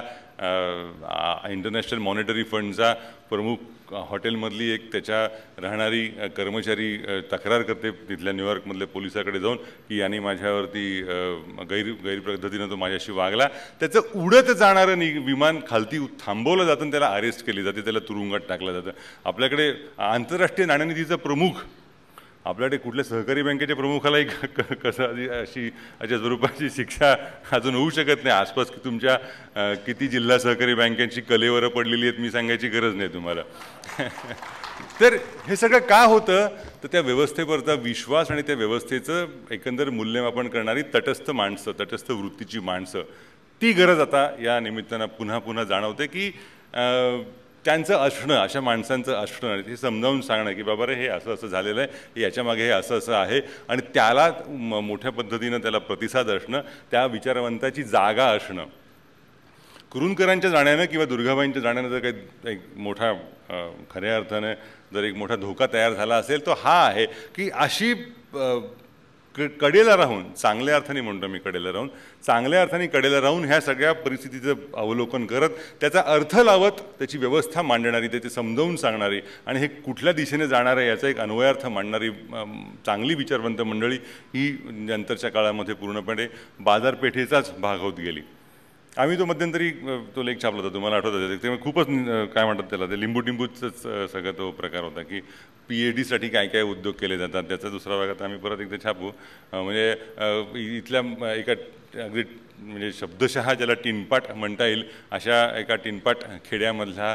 इंटरनॅशनल मॉनिटरी फंडचा प्रमुख हॉटेलमधली एक त्याच्या राहणारी कर्मचारी तक्रार करते तिथल्या न्यूयॉर्कमधल्या पोलिसाकडे जाऊन की याने माझ्यावरती गैर गैरपद्धतीनं तो माझ्याशी वागला त्याचं उडत जाणारं नि विमान खालती थांबवलं जातं त्याला अरेस्ट केली जाते त्याला तुरुंगात टाकलं जातं आपल्याकडे आंतरराष्ट्रीय नाणेनिधीचा प्रमुख आपल्याकडे कुठल्या सहकारी बँकेच्या प्रमुखालाही कसं अशी अशा स्वरूपाची शिक्षा अजून होऊ शकत नाही आसपास की तुमच्या किती जिल्हा सहकारी बँकांची कलेवरं पडलेली आहेत मी सांगायची गरज नाही तुम्हाला तर हे सगळं का होतं तर त्या व्यवस्थेवरचा विश्वास आणि त्या व्यवस्थेचं एकंदर मूल्यमापन करणारी तटस्थ माणसं तटस्थ वृत्तीची माणसं ती गरज आता या निमित्तानं पुन्हा पुन्हा जाणवते की त्यांचं असणं अशा माणसांचं असणं ते समजावून सांगणं की बाबा रे हे असं असं झालेलं आहे याच्यामागे हे असं असं आहे आणि त्याला मोठ्या पद्धतीनं त्याला प्रतिसाद असणं त्या विचारवंताची जागा असणं कुरुंदकरांच्या जाण्यानं किंवा दुर्गाबाईंच्या जाण्यानं जर काही एक मोठा खऱ्या अर्थानं जर एक मोठा धोका तयार झाला असेल तो हा आहे की अशी क कडेला राहून चांगल्या अर्थाने म्हणतो मी कडेला राहून चांगल्या अर्थाने कडेला राहून ह्या सगळ्या परिस्थितीचं अवलोकन करत त्याचा अर्थ लावत त्याची व्यवस्था मांडणारी त्याचे समजावून सांगणारी आणि हे कुठल्या दिशेने जाणार आहे याचा एक अन्वयार्थ मांडणारी चांगली विचारवंत मंडळी ही नंतरच्या काळामध्ये पूर्णपणे बाजारपेठेचाच भाग होत गेली आम्ही तो मध्यंतरी तो लेख छापला होता तुम्हाला आठवत असेल तेव्हा खूपच काय म्हणतात त्याला ते लिंबू टिंबूच सगळं तो प्रकार होता की पी एच डीसाठी काय काय उद्योग केले जातात त्याचा दुसरा भागात आम्ही परत एकदा छापू म्हणजे इथल्या एका अगदी म्हणजे शब्दशः ज्याला टिनपाट म्हणता येईल अशा एका टिनपाट खेड्यामधला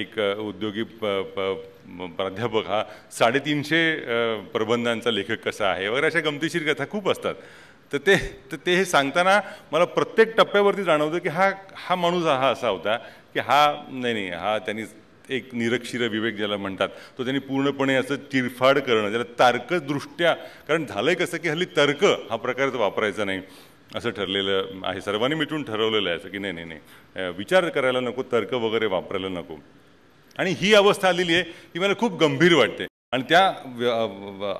एक उद्योगी प प्राध्यापक हा साडेतीनशे प्रबंधांचा लेखक कसा आहे वगैरे अशा गमतीशीर कथा खूप असतात तर ते तर ते हे सांगताना मला प्रत्येक टप्प्यावरती जाणवतं की हा हा माणूस हा असा होता की हा नाही नाही हा त्यांनी एक निरक्षीर विवेक ज्याला म्हणतात तो त्यांनी पूर्णपणे असं चिरफाड करणं ज्याला तर्कदृष्ट्या कारण झालं कसं की हल्ली तर्क हा प्रकारच वापरायचा नाही असं ठरलेलं आहे सर्वांनी मिटून ठरवलेलं आहे असं की नाही नाही नाही विचार करायला नको तर्क वगैरे वापरायला नको आणि ही अवस्था आलेली आहे ही मला खूप गंभीर वाटते आणि त्या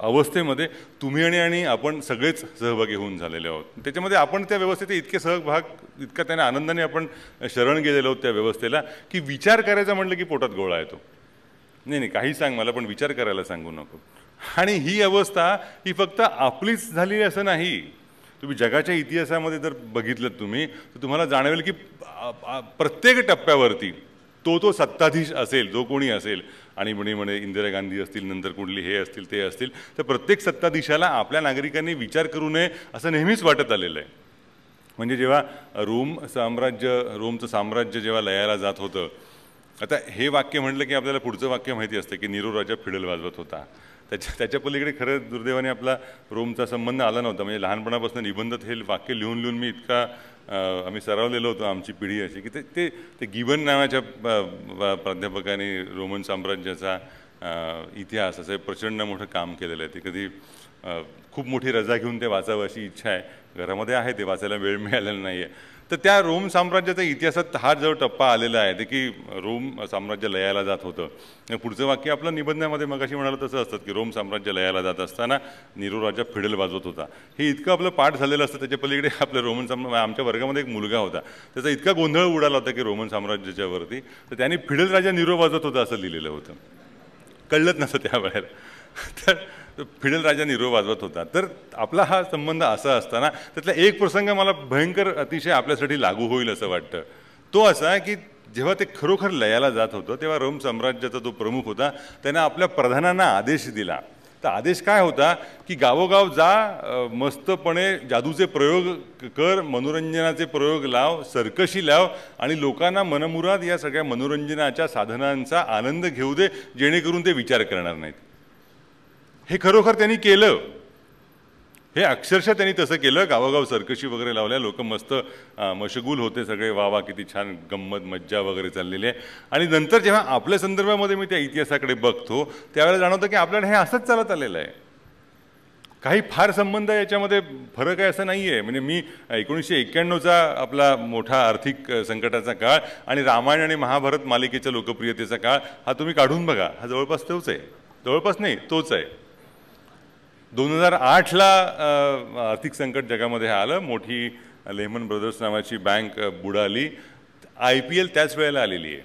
अवस्थेमध्ये तुम्ही आणि आणि आपण सगळेच सहभागी होऊन झालेले आहोत त्याच्यामध्ये आपण त्या व्यवस्थेचे इतके सहभाग इतका त्याने आनंदाने आपण शरण गेलेलो आहोत त्या व्यवस्थेला की विचार करायचा म्हटलं की पोटात गोळा येतो नाही नाही काही सांग मला पण विचार करायला सांगू नको आणि ही अवस्था ही फक्त आपलीच झाली असं नाही तुम्ही जगाच्या इतिहासामध्ये जर बघितलं तुम्ही तर तुम्हाला जाणवेल की प्रत्येक टप्प्यावरती तो तो सत्ताधीश असेल जो कोणी असेल आणि म्हणे म्हणे इंदिरा गांधी असतील नंतर कुठली हे असतील ते असतील तर प्रत्येक सत्ताधीशाला आपल्या नागरिकांनी विचार करू नये असं नेहमीच वाटत आलेलं आहे म्हणजे जेव्हा रोम साम्राज्य रोमचं साम्राज्य जेव्हा लयाला जात होतं आता हे वाक्य म्हटलं की आपल्याला पुढचं वाक्य माहिती असतं की निरो राजा फिडल वाजवत होता त्याच्या त्याच्या पलीकडे खरं दुर्दैवाने आपला रोमचा संबंध आला नव्हता म्हणजे लहानपणापासून निबंधत हे वाक्य लिहून लिहून मी इतका आम्ही सरावलेलो होतो आमची पिढी अशी की ते ते ते गिवन नावाच्या प्राध्यापकाने रोमन साम्राज्याचा इतिहास असं प्रचंड मोठं काम केलेलं आहे ते कधी खूप मोठी रजा घेऊन ते वाचावं अशी इच्छा आहे घरामध्ये आहे ते वाचायला वेळ मिळालेला नाही आहे तर त्या रोम साम्राज्याच्या इतिहासात हा जो टप्पा आलेला आहे ते की रोम साम्राज्य लयाला जात होतं पुढचं वाक्य आपलं निबंधामध्ये मगाशी म्हणाल तसं असतं की रोम साम्राज्य लयाला जात असताना निरो राजा फिडल वाजवत होता हे इतकं आपलं पाठ झालेलं असतं त्याच्या पलीकडे आपल्या रोमन साम्राज्य म्हणजे आमच्या वर्गामध्ये एक मुलगा होता त्याचा इतका गोंधळ उडाला होता की रोमन साम्राज्याच्यावरती तर त्यांनी फिडल राजा निरो वाजवत होता असं लिहिलेलं होतं कळलंच नसतं त्या तर फिडल राजा निरो वाजवत होता तर आपला हा संबंध असा असताना त्यातला एक प्रसंग मला भयंकर अतिशय आपल्यासाठी लागू होईल असं वाटतं तो असा की जेव्हा ते खरोखर लयाला जात होतं तेव्हा रोम साम्राज्याचा जो प्रमुख होता त्याने आपल्या प्रधानांना आदेश दिला तर आदेश काय होता की गावोगाव जा मस्तपणे जादूचे प्रयोग कर मनोरंजनाचे प्रयोग लाव सरकशी लाव आणि लोकांना मनमुराद या सगळ्या मनोरंजनाच्या साधनांचा आनंद घेऊ दे जेणेकरून ते विचार करणार नाहीत हे खरोखर त्यांनी केलं हे अक्षरशः त्यांनी तसं केलं गावागाव सरकशी वगैरे लावल्या लोक मस्त मशगूल होते सगळे वा वा किती छान गंमत मज्जा वगैरे चाललेली आहे आणि नंतर जेव्हा आपल्या संदर्भामध्ये मी त्या इतिहासाकडे बघतो त्यावेळेला जाणवतं की आपल्याला हे असंच चालत आलेलं आहे काही फार संबंध याच्यामध्ये फरक आहे असं नाही आहे म्हणजे मी एकोणीसशे एक्क्याण्णवचा आपला मोठा आर्थिक संकटाचा काळ आणि रामायण आणि महाभारत मालिकेच्या लोकप्रियतेचा काळ हा तुम्ही काढून बघा हा जवळपास तोच आहे जवळपास नाही तोच आहे दोन हजार आठला आर्थिक संकट जगामध्ये आलं मोठी लेमन ब्रदर्स नावाची बँक बुडाली आय पी एल त्याच वेळेला आलेली आहे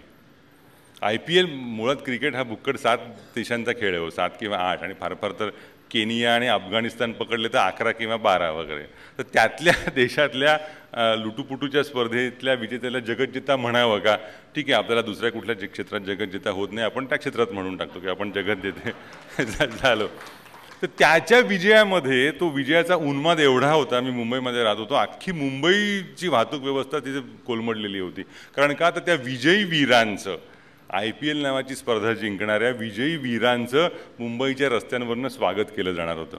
आय पी एल मुळात क्रिकेट हा बुक्कड सात देशांचा खेळ आहे हो. सात किंवा आठ आणि फार फार तर केनिया आणि अफगाणिस्तान पकडले तर अकरा किंवा बारा वगैरे तर त्यातल्या देशातल्या लुटूपुटूच्या स्पर्धेतल्या विजेत्याला जगज्जेता म्हणावं का ठीक आहे आपल्याला दुसऱ्या कुठल्या क्षेत्रात जगज्जेता होत नाही आपण त्या क्षेत्रात म्हणून टाकतो की आपण जगत देते झालो तर त्याच्या विजयामध्ये तो विजयाचा उन्माद एवढा होता मी मुंबईमध्ये राहत होतो अख्खी मुंबईची वाहतूक व्यवस्था तिथे कोलमडलेली होती कारण का तर त्या विजयी वीरांचं आय पी एल नावाची स्पर्धा जिंकणाऱ्या विजयी वीरांचं मुंबईच्या रस्त्यांवरनं स्वागत केलं जाणार होतं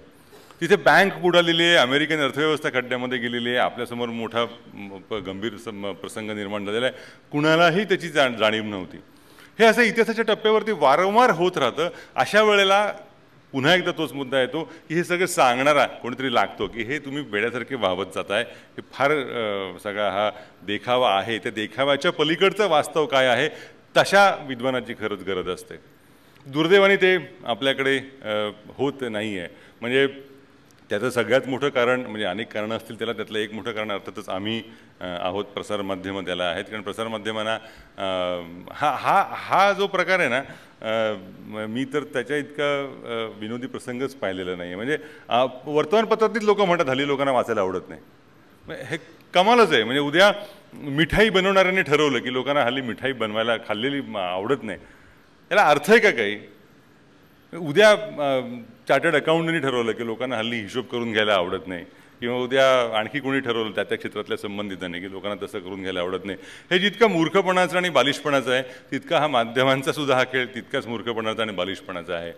तिथे बँक बुडालेली आहे अमेरिकन अर्थव्यवस्था खड्ड्यामध्ये गेलेली आहे आपल्यासमोर मोठा गंभीर प्रसंग निर्माण झालेला आहे कुणालाही त्याची जा जाणीव नव्हती हे असं इतिहासाच्या टप्प्यावरती वारंवार होत राहतं अशा वेळेला पुन्हा एकदा तोच मुद्दा येतो की हे सगळं सांगणारा कोणीतरी लागतो की हे तुम्ही वेड्यासारखे वाहवत जात आहे हे फार सगळा हा देखावा आहे त्या देखाव्याच्या पलीकडचं वास्तव काय आहे तशा विद्वानाची खरंच गरज असते दुर्दैवाने ते आपल्याकडे होत नाही आहे म्हणजे त्याचं सगळ्यात मोठं कारण म्हणजे अनेक कारणं असतील त्याला त्यातलं एक मोठं कारण अर्थातच आम्ही आहोत प्रसारमाध्यमं त्याला आहेत कारण प्रसारमाध्यमांना हा हा हा जो प्रकार आहे ना मी तर त्याच्या इतका विनोदी प्रसंगच पाहिलेला नाही आहे म्हणजे वर्तमानपत्रातील लोकं म्हणतात हल्ली लोकांना वाचायला आवडत नाही हे कमालच आहे म्हणजे उद्या मिठाई बनवणाऱ्याने ठरवलं की लोकांना हल्ली मिठाई बनवायला खाल्लेली आवडत नाही याला अर्थ आहे का काही उद्या चार्टर्ड अकाउंटनी ठरवलं की लोकांना हल्ली हिशोब करून घ्यायला आवडत नाही किंवा उद्या आणखी कोणी ठरवलं त्या त्या क्षेत्रातल्या संबंधितांनी की लोकांना तसं करून घ्यायला आवडत नाही हे जितकं मूर्खपणाचं आणि बालिशपणाचं आहे तितका हा माध्यमांचा सुद्धा हा खेळ तितकाच मूर्खपणाचा आणि बालिशपणाचा आहे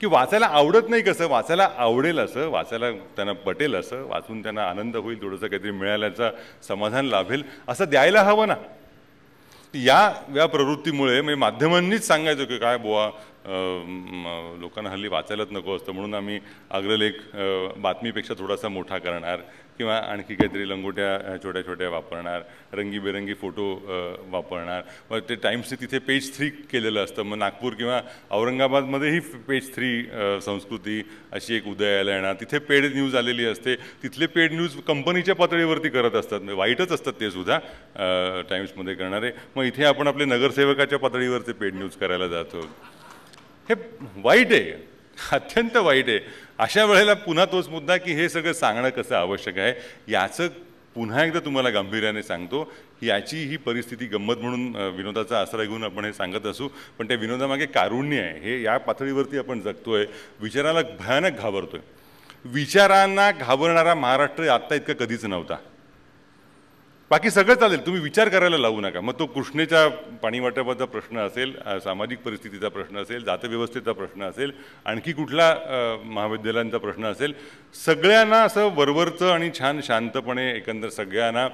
की वाचायला आवडत नाही कसं वाचायला आवडेल असं वाचायला त्यांना पटेल असं वाचून त्यांना आनंद होईल थोडंसं काहीतरी मिळाल्याचं समाधान लाभेल असं द्यायला हवं ना या या प्रवृत्तीमुळे म्हणजे माध्यमांनीच सांगायचं की काय बुवा लोकांना हल्ली वाचायलाच नको असतं म्हणून आम्ही अग्रलेख बातमीपेक्षा थोडासा मोठा करणार किंवा आणखी काहीतरी लंगोट्या छोट्या छोट्या वापरणार रंगीबेरंगी फोटो वापरणार मग ते टाईम्सने तिथे पेज थ्री केलेलं असतं मग नागपूर किंवा औरंगाबादमध्येही पेज थ्री संस्कृती अशी एक उदयाला येणार तिथे पेड न्यूज आलेली असते तिथले पेड न्यूज कंपनीच्या पातळीवरती करत असतात म्हणजे वाईटच असतात ते सुद्धा टाईम्समध्ये करणारे मग इथे आपण आपले नगरसेवकाच्या पातळीवरचे पेड न्यूज करायला जातो हे वाईट आहे अत्यंत वाईट आहे अशा वेळेला पुन्हा तोच मुद्दा की हे सगळं सांगणं कसं आवश्यक आहे याचं पुन्हा एकदा तुम्हाला गांभीर्याने सांगतो याची ही परिस्थिती गंमत म्हणून विनोदाचा आसरा घेऊन आपण हे सांगत असू पण त्या विनोदामागे कारुण्य आहे हे या पातळीवरती आपण जगतो आहे विचाराला भयानक घाबरतो आहे विचारांना घाबरणारा महाराष्ट्र आत्ता इतका कधीच नव्हता बाकी सगळं चालेल तुम्ही विचार करायला लावू नका मग तो कृष्णेच्या पाणीवाटपाचा प्रश्न असेल सामाजिक परिस्थितीचा प्रश्न असेल जातव्यवस्थेचा प्रश्न असेल आणखी कुठला महाविद्यालयांचा प्रश्न असेल सगळ्यांना असं वरवरचं आणि छान शांतपणे एकंदर सगळ्यांना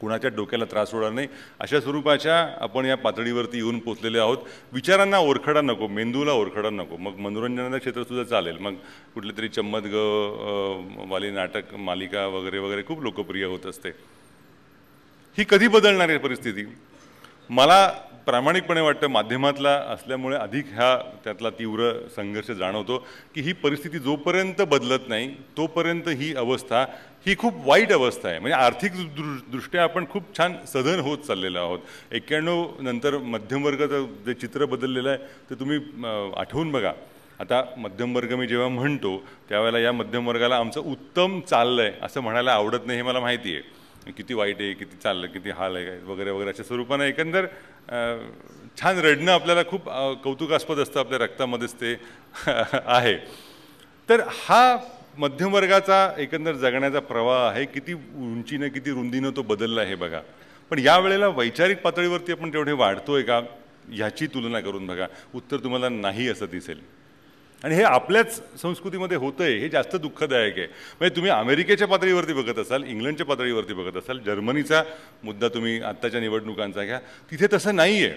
कुणाच्या डोक्याला त्रास होणार नाही अशा स्वरूपाच्या आपण या पातळीवरती येऊन पोचलेले आहोत विचारांना ओरखडा नको मेंदूला ओरखडा नको मग मनोरंजनाचं क्षेत्रसुद्धा चालेल मग कुठले तरी चम्मत ग वाली नाटक मालिका वगैरे वगैरे खूप लोकप्रिय होत असते ही कधी बदलणार आहे परिस्थिती मला प्रामाणिकपणे वाटतं माध्यमातला असल्यामुळे अधिक ह्या त्यातला तीव्र संघर्ष जाणवतो की ही परिस्थिती जोपर्यंत बदलत नाही तोपर्यंत ही अवस्था ही खूप वाईट अवस्था आहे म्हणजे आर्थिक दृष्ट्या आपण खूप छान सधन होत चाललेलो आहोत एक्क्याण्णव नंतर मध्यमवर्गाचं जे चित्र बदललेलं आहे ते तुम्ही आठवून बघा आता मध्यमवर्ग मी जेव्हा म्हणतो त्यावेळेला या मध्यमवर्गाला आमचं उत्तम चाललं आहे असं म्हणायला आवडत नाही हे मला माहिती आहे किती वाईट आहे किती चाललं किती हाल आहे वगैरे वगैरे अशा स्वरूपानं एकंदर छान रडणं आपल्याला खूप कौतुकास्पद असतं आपल्या रक्तामध्येच ते आहे तर हा मध्यमवर्गाचा एकंदर जगण्याचा प्रवाह आहे किती उंचीनं किती रुंदीनं तो बदलला आहे बघा पण यावेळेला वैचारिक पातळीवरती आपण तेवढे वाढतोय का ह्याची तुलना करून बघा उत्तर तुम्हाला नाही असं दिसेल आणि हे आपल्याच संस्कृतीमध्ये होतं आहे हे जास्त दुःखदायक आहे म्हणजे तुम्ही अमेरिकेच्या पातळीवरती बघत असाल इंग्लंडच्या पातळीवरती बघत असाल जर्मनीचा मुद्दा तुम्ही आत्ताच्या निवडणुकांचा घ्या तिथे तसं नाही आहे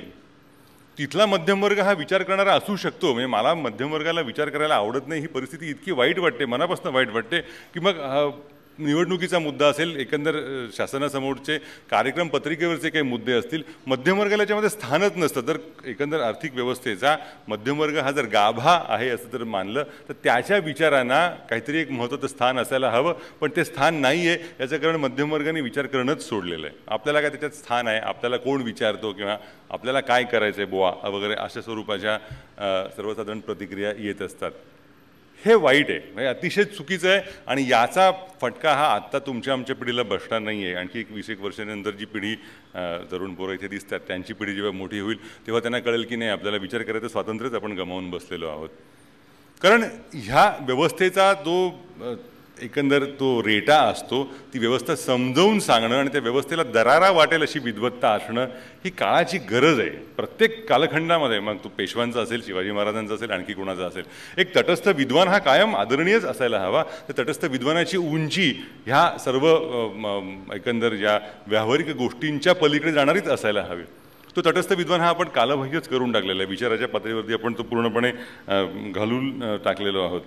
तिथला मध्यमवर्ग हा विचार करणारा असू शकतो म्हणजे मला मध्यमवर्गाला विचार करायला आवडत नाही ही परिस्थिती इतकी वाईट वाटते मनापासून वाईट वाटते की मग निवडणुकीचा मुद्दा असेल एकंदर शासनासमोरचे कार्यक्रम पत्रिकेवरचे काही मुद्दे असतील मध्यमवर्गाला याच्यामध्ये स्थानच नसतं तर एकंदर आर्थिक व्यवस्थेचा मध्यमवर्ग हा जर गाभा आहे असं जर मानलं तर त्याच्या विचारांना काहीतरी एक महत्त्वाचं स्थान असायला हवं पण ते स्थान नाही आहे याचं कारण मध्यमवर्गाने विचार करणंच सोडलेलं आहे आपल्याला काय त्याच्यात स्थान आहे आपल्याला कोण विचारतो किंवा आपल्याला काय करायचं आहे बोआ वगैरे अशा स्वरूपाच्या सर्वसाधारण प्रतिक्रिया येत असतात हे वाईट आहे म्हणजे अतिशय चुकीचं आहे आणि याचा फटका हा आत्ता तुमच्या आमच्या पिढीला बसणार नाही आहे आणखी एक वीस एक वर्षानंतर जी पिढी तरुण पोरं इथे दिसतात त्यांची पिढी जेव्हा मोठी होईल तेव्हा त्यांना कळेल की नाही आपल्याला विचार करायचं स्वातंत्र्यच आपण गमावून बसलेलो आहोत कारण ह्या व्यवस्थेचा जो एकंदर तो रेटा असतो ती व्यवस्था समजवून सांगणं आणि त्या व्यवस्थेला दरारा वाटेल अशी विद्वत्ता असणं ही काळाची गरज आहे प्रत्येक कालखंडामध्ये मग तो पेशवांचा असेल शिवाजी महाराजांचा असेल आणखी कोणाचा असेल एक तटस्थ विद्वान हा कायम आदरणीयच असायला हवा तर तटस्थ विद्वानाची उंची ह्या सर्व एकंदर ज्या व्यावहारिक गोष्टींच्या पलीकडे जाणारीच असायला हवी तो तटस्थ विद्वान हा आपण कालबाह्यच करून टाकलेला आहे विचाराच्या पातळीवरती आपण तो पूर्णपणे घालून टाकलेलो आहोत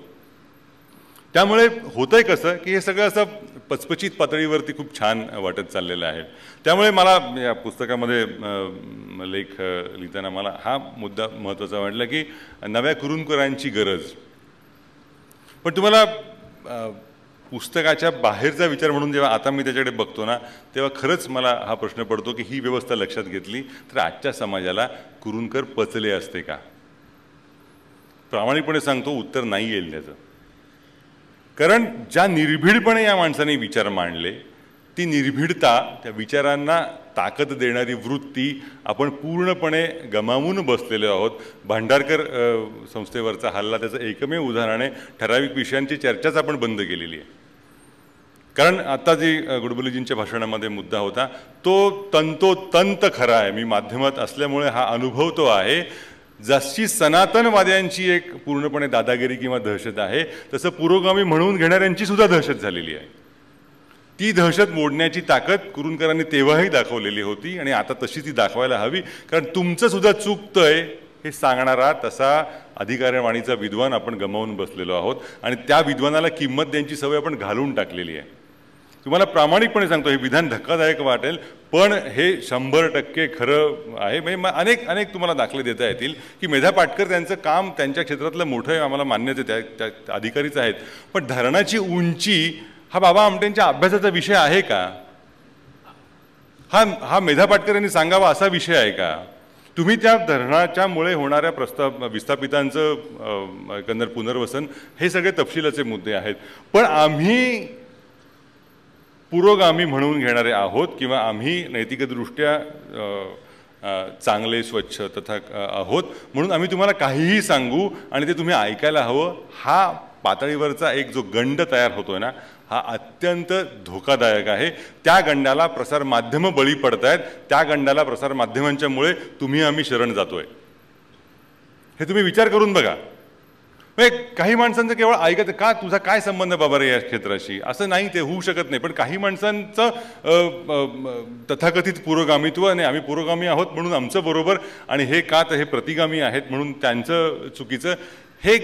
त्यामुळे होतं आहे कसं की हे सगळं असं पचपचित पातळीवरती खूप छान वाटत चाललेलं आहे त्यामुळे मला या पुस्तकामध्ये लेख लिहिताना मला हा मुद्दा महत्त्वाचा वाटला की नव्या कुरुंकरांची गरज पण तुम्हाला पुस्तकाच्या बाहेरचा विचार म्हणून जेव्हा आता मी त्याच्याकडे बघतो ना तेव्हा खरंच मला हा प्रश्न पडतो की ही व्यवस्था लक्षात घेतली तर आजच्या समाजाला कुरुंकर पचले असते का प्रामाणिकपणे सांगतो उत्तर नाही येईल त्याचं कारण ज्या निर्भीडपणे या माणसाने विचार मांडले ती निर्भीडता त्या विचारांना ताकद देणारी वृत्ती आपण पूर्णपणे गमावून बसलेलो आहोत भांडारकर संस्थेवरचा हल्ला त्याचं एकमेव उदाहरण आहे ठराविक विषयांची चर्चाच आपण बंद केलेली आहे कारण आता जी गुडबुलीजींच्या भाषणामध्ये मुद्दा होता तो तंतोतंत खरा आहे मी माध्यमात असल्यामुळे हा अनुभव तो आहे जशी सनातनवाद्यांची एक पूर्णपणे दादागिरी किंवा दहशत आहे तसं पुरोगामी म्हणून घेणाऱ्यांची सुद्धा दहशत झालेली आहे ती दहशत मोडण्याची ताकद कुरुंदकरांनी तेव्हाही दाखवलेली होती आणि आता तशी ती दाखवायला हवी कारण तुमचं सुद्धा चुकतंय हे सांगणारा तसा अधिकारवाणीचा विद्वान आपण गमावून बसलेलो आहोत आणि त्या विद्वानाला किंमत द्यायची सवय आपण घालून टाकलेली आहे तुम्हाला प्रामाणिकपणे सांगतो हे विधान धक्कादायक वाटेल पण हे शंभर टक्के खरं आहे म्हणजे मग अनेक अनेक तुम्हाला दाखले देता येतील की मेधा पाटकर त्यांचं काम त्यांच्या क्षेत्रातलं मोठं आहे आम्हाला मान्यते त्या त्या अधिकारीच आहेत पण धरणाची उंची हा बाबा आमटेंच्या अभ्यासाचा विषय आहे का हा हा मेधा पाटकर यांनी सांगावा असा विषय आहे का तुम्ही त्या धरणाच्यामुळे होणाऱ्या प्रस्ताव विस्थापितांचं एकंदर पुनर्वसन हे सगळे तपशिलाचे मुद्दे आहेत पण आम्ही पुरोगामी म्हणून घेणारे आहोत किंवा आम्ही नैतिकदृष्ट्या चांगले स्वच्छ तथा आहोत म्हणून आम्ही तुम्हाला काहीही सांगू आणि ते तुम्ही ऐकायला हवं हा पातळीवरचा एक जो गंड तयार होतो ना हा अत्यंत धोकादायक आहे त्या गंडाला प्रसारमाध्यमं बळी पडत आहेत त्या गंडाला प्रसारमाध्यमांच्यामुळे तुम्ही आम्ही शरण जातो हे तुम्ही विचार करून बघा काही माणसांचं केवळ ऐकत का तुझा काय संबंध बाबा रे या क्षेत्राशी असं नाही ते होऊ शकत नाही पण काही माणसांचं तथाकथित पुरोगामित्व नाही आम्ही पुरोगामी आहोत म्हणून आमचं बरोबर आणि हे का तर हे प्रतिगामी आहेत म्हणून त्यांचं चुकीचं हे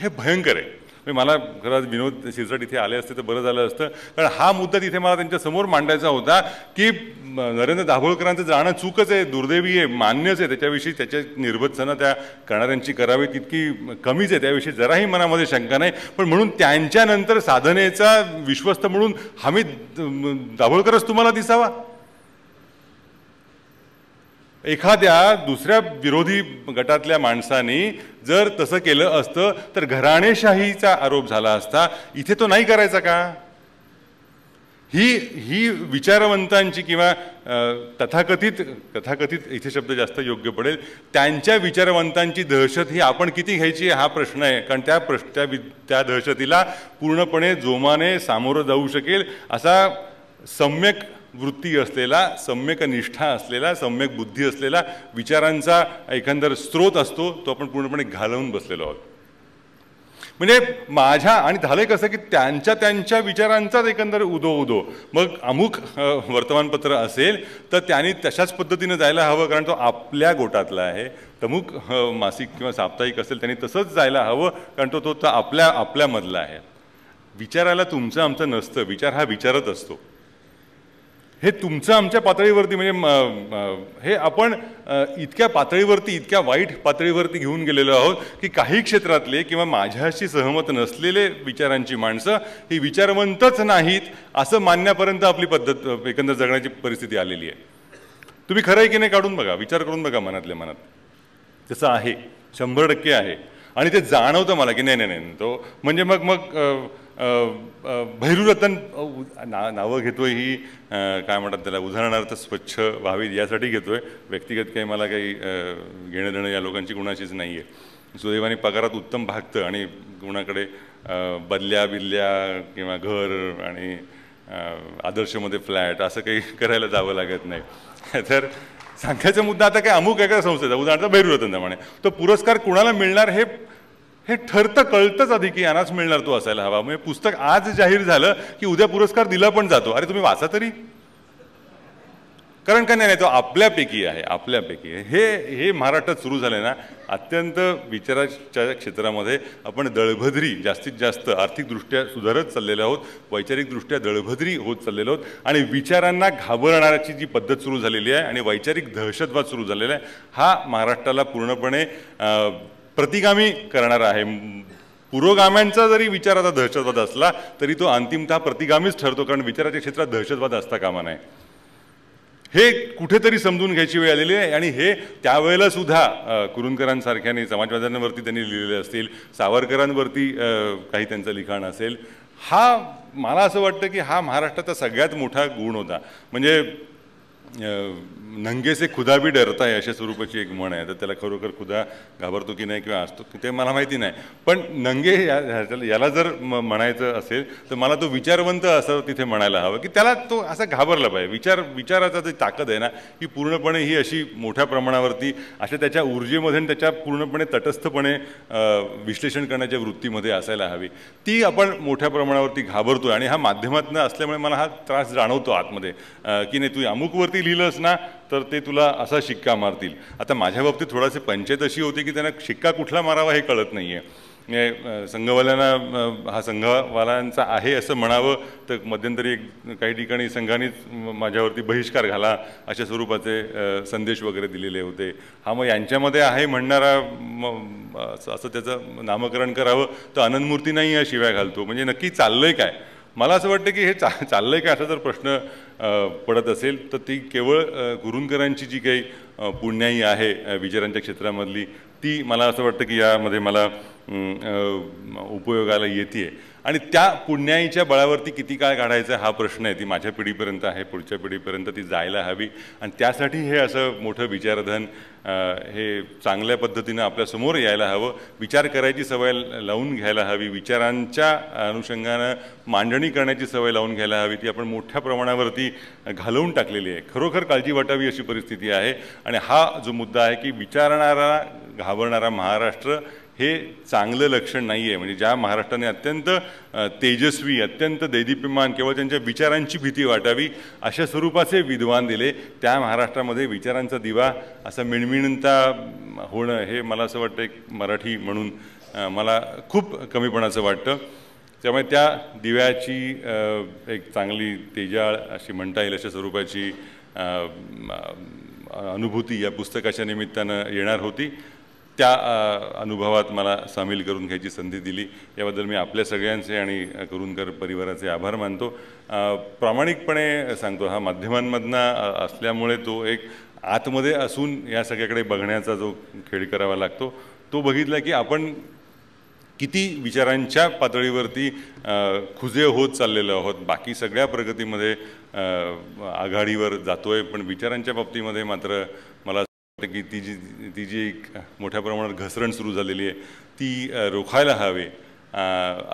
हे भयंकर आहे म्हणजे मला खरं विनोद शिरसाट इथे आले असते तर बरं झालं असतं कारण हा मुद्दा तिथे मला त्यांच्यासमोर मांडायचा होता की नरेंद्र दाभोळकरांचं जाणं चूकच आहे दुर्दैवी आहे मान्यच आहे त्याच्याविषयी त्याच्या निर्बत्सनं त्या करणाऱ्यांची करावी तितकी कमीच आहे त्याविषयी जराही मनामध्ये शंका नाही पण म्हणून त्यांच्यानंतर साधनेचा विश्वस्त म्हणून हमी दाभोळकरच तुम्हाला दिसावा एखाद्या दुसऱ्या विरोधी गटातल्या माणसांनी जर तसं केलं असतं तर घराणेशाहीचा आरोप झाला असता इथे तो नाही करायचा का ही ही विचारवंतांची किंवा तथाकथित तथाकथित इथे शब्द जास्त योग्य पडेल त्यांच्या विचारवंतांची दहशत ही आपण किती घ्यायची हा प्रश्न आहे कारण त्या प्रश्न त्या वि त्या दहशतीला पूर्णपणे जोमाने सामोरं जाऊ शकेल असा सम्यक वृत्ती असलेला सम्यक निष्ठा असलेला सम्यक बुद्धी असलेला विचारांचा एकंदर स्रोत असतो तो आपण पूर्णपणे घालवून बसलेलो आहोत म्हणजे माझ्या आणि झालंय कसं की त्यांच्या त्यांच्या विचारांचाच एकंदर उदो उदो मग अमुक वर्तमानपत्र असेल तर त्यांनी तशाच पद्धतीनं जायला हवं कारण तो आपल्या गोटातला आहे तमुक मासिक किंवा साप्ताहिक असेल त्यांनी तसंच जायला हवं कारण तो तो आपल्या आपल्यामधला आहे विचारायला तुमचं आमचं नसतं विचार हा विचारत असतो हे तुमचं आमच्या पातळीवरती म्हणजे हे आपण इतक्या पातळीवरती इतक्या वाईट पातळीवरती घेऊन गेलेलो आहोत की काही क्षेत्रातले किंवा माझ्याशी सहमत नसलेले विचारांची माणसं ही विचारवंतच नाहीत असं मानण्यापर्यंत आपली पद्धत एकंदर जगण्याची परिस्थिती आलेली आहे तुम्ही खरं आहे की नाही काढून बघा विचार करून बघा मनातल्या मनात तसं आहे शंभर टक्के आहे आणि ते जाणवतं मला की नाही नाही नाही तो म्हणजे मग मग भैरुरतन ना नावं घेतो आहे ही काय म्हणतात त्याला उदाहरणार्थ स्वच्छ व्हावीत यासाठी घेतो आहे व्यक्तिगत काही मला काही घेणं देणं या लोकांची कुणाशीच नाही आहे सुदैवाने पगारात उत्तम भागतं आणि कुणाकडे बदल्या बिल्ल्या किंवा घर आणि आदर्शमध्ये फ्लॅट असं काही करायला जावं लागत नाही तर सांगायचा मुद्दा आता काय अमुक एका संस्थेचा उदाहरणार्थ रतन म्हणे तो पुरस्कार कुणाला मिळणार हे हे ठरतं कळतंच आधी की यांनाच मिळणार तो असायला हवा म्हणजे पुस्तक आज जाहीर झालं की उद्या पुरस्कार दिला पण जातो अरे तुम्ही वाचा तरी कारण का नाही तो आपल्यापैकी आहे आपल्यापैकी हे हे महाराष्ट्रात सुरू झाले ना अत्यंत विचाराच्या क्षेत्रामध्ये आपण दळभद्री जास्तीत जास्त आर्थिकदृष्ट्या सुधारत चाललेलो आहोत वैचारिकदृष्ट्या दळभद्री होत चाललेलो आहोत आणि विचारांना घाबरणाराची जी पद्धत सुरू झालेली आहे आणि वैचारिक दहशतवाद सुरू झालेला आहे हा महाराष्ट्राला पूर्णपणे प्रतिगामी करणार आहे पुरोगाम्यांचा जरी विचार आता दहशतवाद असला तरी तो अंतिमतः प्रतिगामीच ठरतो कारण विचाराच्या क्षेत्रात दहशतवाद असता कामा नये हे कुठेतरी समजून घ्यायची वेळ आलेली आहे आणि हे त्यावेळेला सुद्धा कुरुंदकरांसारख्याने समाजवाद्यांवरती त्यांनी लिहिलेले असतील सावरकरांवरती काही त्यांचं लिखाण असेल हा मला असं वाटतं की हा महाराष्ट्राचा सगळ्यात मोठा गुण होता म्हणजे नंगेसे खुदा बी डरताय अशा स्वरूपाची एक म्हण आहे तर त्याला खरोखर खुदा घाबरतो की नाही किंवा असतो की ते मला माहिती नाही पण नंगे या याला जर म म्हणायचं असेल तर मला तो विचारवंत असं तिथे म्हणायला हवं की त्याला तो असं घाबरला पाहिजे विचार विचाराचा जे ताकद आहे ना की पूर्णपणे ही अशी मोठ्या प्रमाणावरती अशा त्याच्या ऊर्जेमध्ये आणि त्याच्या पूर्णपणे तटस्थपणे विश्लेषण करण्याच्या वृत्तीमध्ये असायला हवी ती आपण मोठ्या प्रमाणावरती घाबरतो आणि हा माध्यमातून असल्यामुळे मला हा त्रास जाणवतो आतमध्ये की नाही तू अमुकवरती ते लिहिलंस ना तर ते तुला असा शिक्का मारतील आता माझ्या बाबतीत थोडासे पंचायत अशी होती की त्यांना शिक्का कुठला मारावा हे कळत नाही आहे म्हणजे, संघवाल्यांना हा संघवाल्यांचा आहे असं म्हणावं तर मध्यंतरी एक काही ठिकाणी संघानेच माझ्यावरती बहिष्कार घाला अशा स्वरूपाचे संदेश वगैरे दिलेले होते हा मग यांच्यामध्ये आहे म्हणणारा असं त्याचं नामकरण करावं तर आनंदमूर्ती नाही या शिव्या घालतो म्हणजे नक्की चाललं आहे काय मला असं वाटतं की हे चा चाललं का असा जर प्रश्न पडत असेल तर ती केवळ गुरुंकरांची जी काही पुण्याई आहे विचारांच्या क्षेत्रामधली ती मला असं वाटतं की यामध्ये मला उपयोगाला येते आहे आणि त्या पुण्याईच्या बळावरती किती काळ काढायचा हा प्रश्न आहे ती माझ्या पिढीपर्यंत आहे पुढच्या पिढीपर्यंत ती जायला हवी आणि त्यासाठी हे असं मोठं विचारधन हे चांगल्या पद्धतीनं आपल्यासमोर यायला हवं विचार करायची सवय लावून घ्यायला हवी विचारांच्या अनुषंगानं मांडणी करण्याची सवय लावून घ्यायला हवी ती आपण मोठ्या प्रमाणावरती घालवून टाकलेली आहे खरोखर काळजी वाटावी अशी परिस्थिती आहे आणि हा जो मुद्दा आहे की विचारणारा घाबरणारा महाराष्ट्र हे चांगलं लक्षण नाही आहे म्हणजे ज्या महाराष्ट्राने अत्यंत तेजस्वी अत्यंत दैदीप्यमान केवळ त्यांच्या विचारांची भीती वाटावी अशा स्वरूपाचे विद्वान दिले त्या महाराष्ट्रामध्ये विचारांचा दिवा असा मिणमिणता होणं हे मला असं वाटतं एक मराठी म्हणून मला खूप कमीपणाचं वाटतं त्यामुळे त्या दिव्याची एक चांगली तेजाळ अशी म्हणता येईल अशा स्वरूपाची अनुभूती या पुस्तकाच्या निमित्तानं येणार होती त्या अनुभवात मला सामील करून घ्यायची संधी दिली याबद्दल मी आपल्या सगळ्यांचे आणि करूनकर परिवाराचे आभार मानतो प्रामाणिकपणे सांगतो हा माध्यमांमधना असल्यामुळे तो एक आतमध्ये असून या सगळ्याकडे बघण्याचा जो खेळ करावा लागतो तो बघितला की आपण किती विचारांच्या पातळीवरती खुजे होत चाललेलो आहोत बाकी सगळ्या प्रगतीमध्ये आघाडीवर जातो आहे पण विचारांच्या बाबतीमध्ये मात्र मला की ती जी ती जी एक मोठ्या प्रमाणात घसरण सुरू झालेली आहे ती रोखायला हवे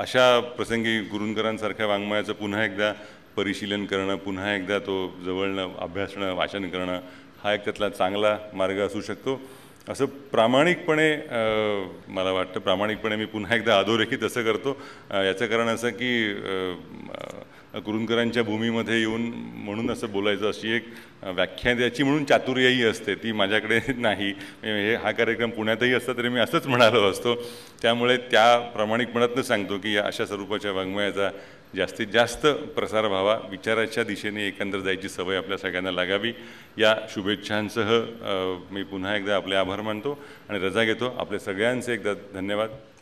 अशा प्रसंगी गुरुंकरांसारख्या वाङ्मयाचं पुन्हा एकदा परिशीलन करणं पुन्हा एकदा तो जवळणं अभ्यासणं वाचन करणं हा एक त्यातला चांगला मार्ग असू शकतो असं प्रामाणिकपणे मला वाटतं प्रामाणिकपणे मी पुन्हा एकदा अधोरेखित असं करतो याचं कारण असं की कुरुंकरांच्या भूमीमध्ये येऊन म्हणून असं बोलायचं अशी एक व्याख्या द्यायची म्हणून चातुर्यही असते ती माझ्याकडे नाही हे हा कार्यक्रम पुण्यातही असता तरी मी असंच म्हणालो असतो त्यामुळे त्या प्रामाणिकपणातनं सांगतो की अशा स्वरूपाच्या वाङ्मयाचा जास्तीत जास्त प्रसार व्हावा विचाराच्या दिशेने एकंदर जायची सवय आपल्या सगळ्यांना लागावी या शुभेच्छांसह मी पुन्हा एकदा आपले आभार मानतो आणि रजा घेतो आपल्या सगळ्यांचे एकदा धन्यवाद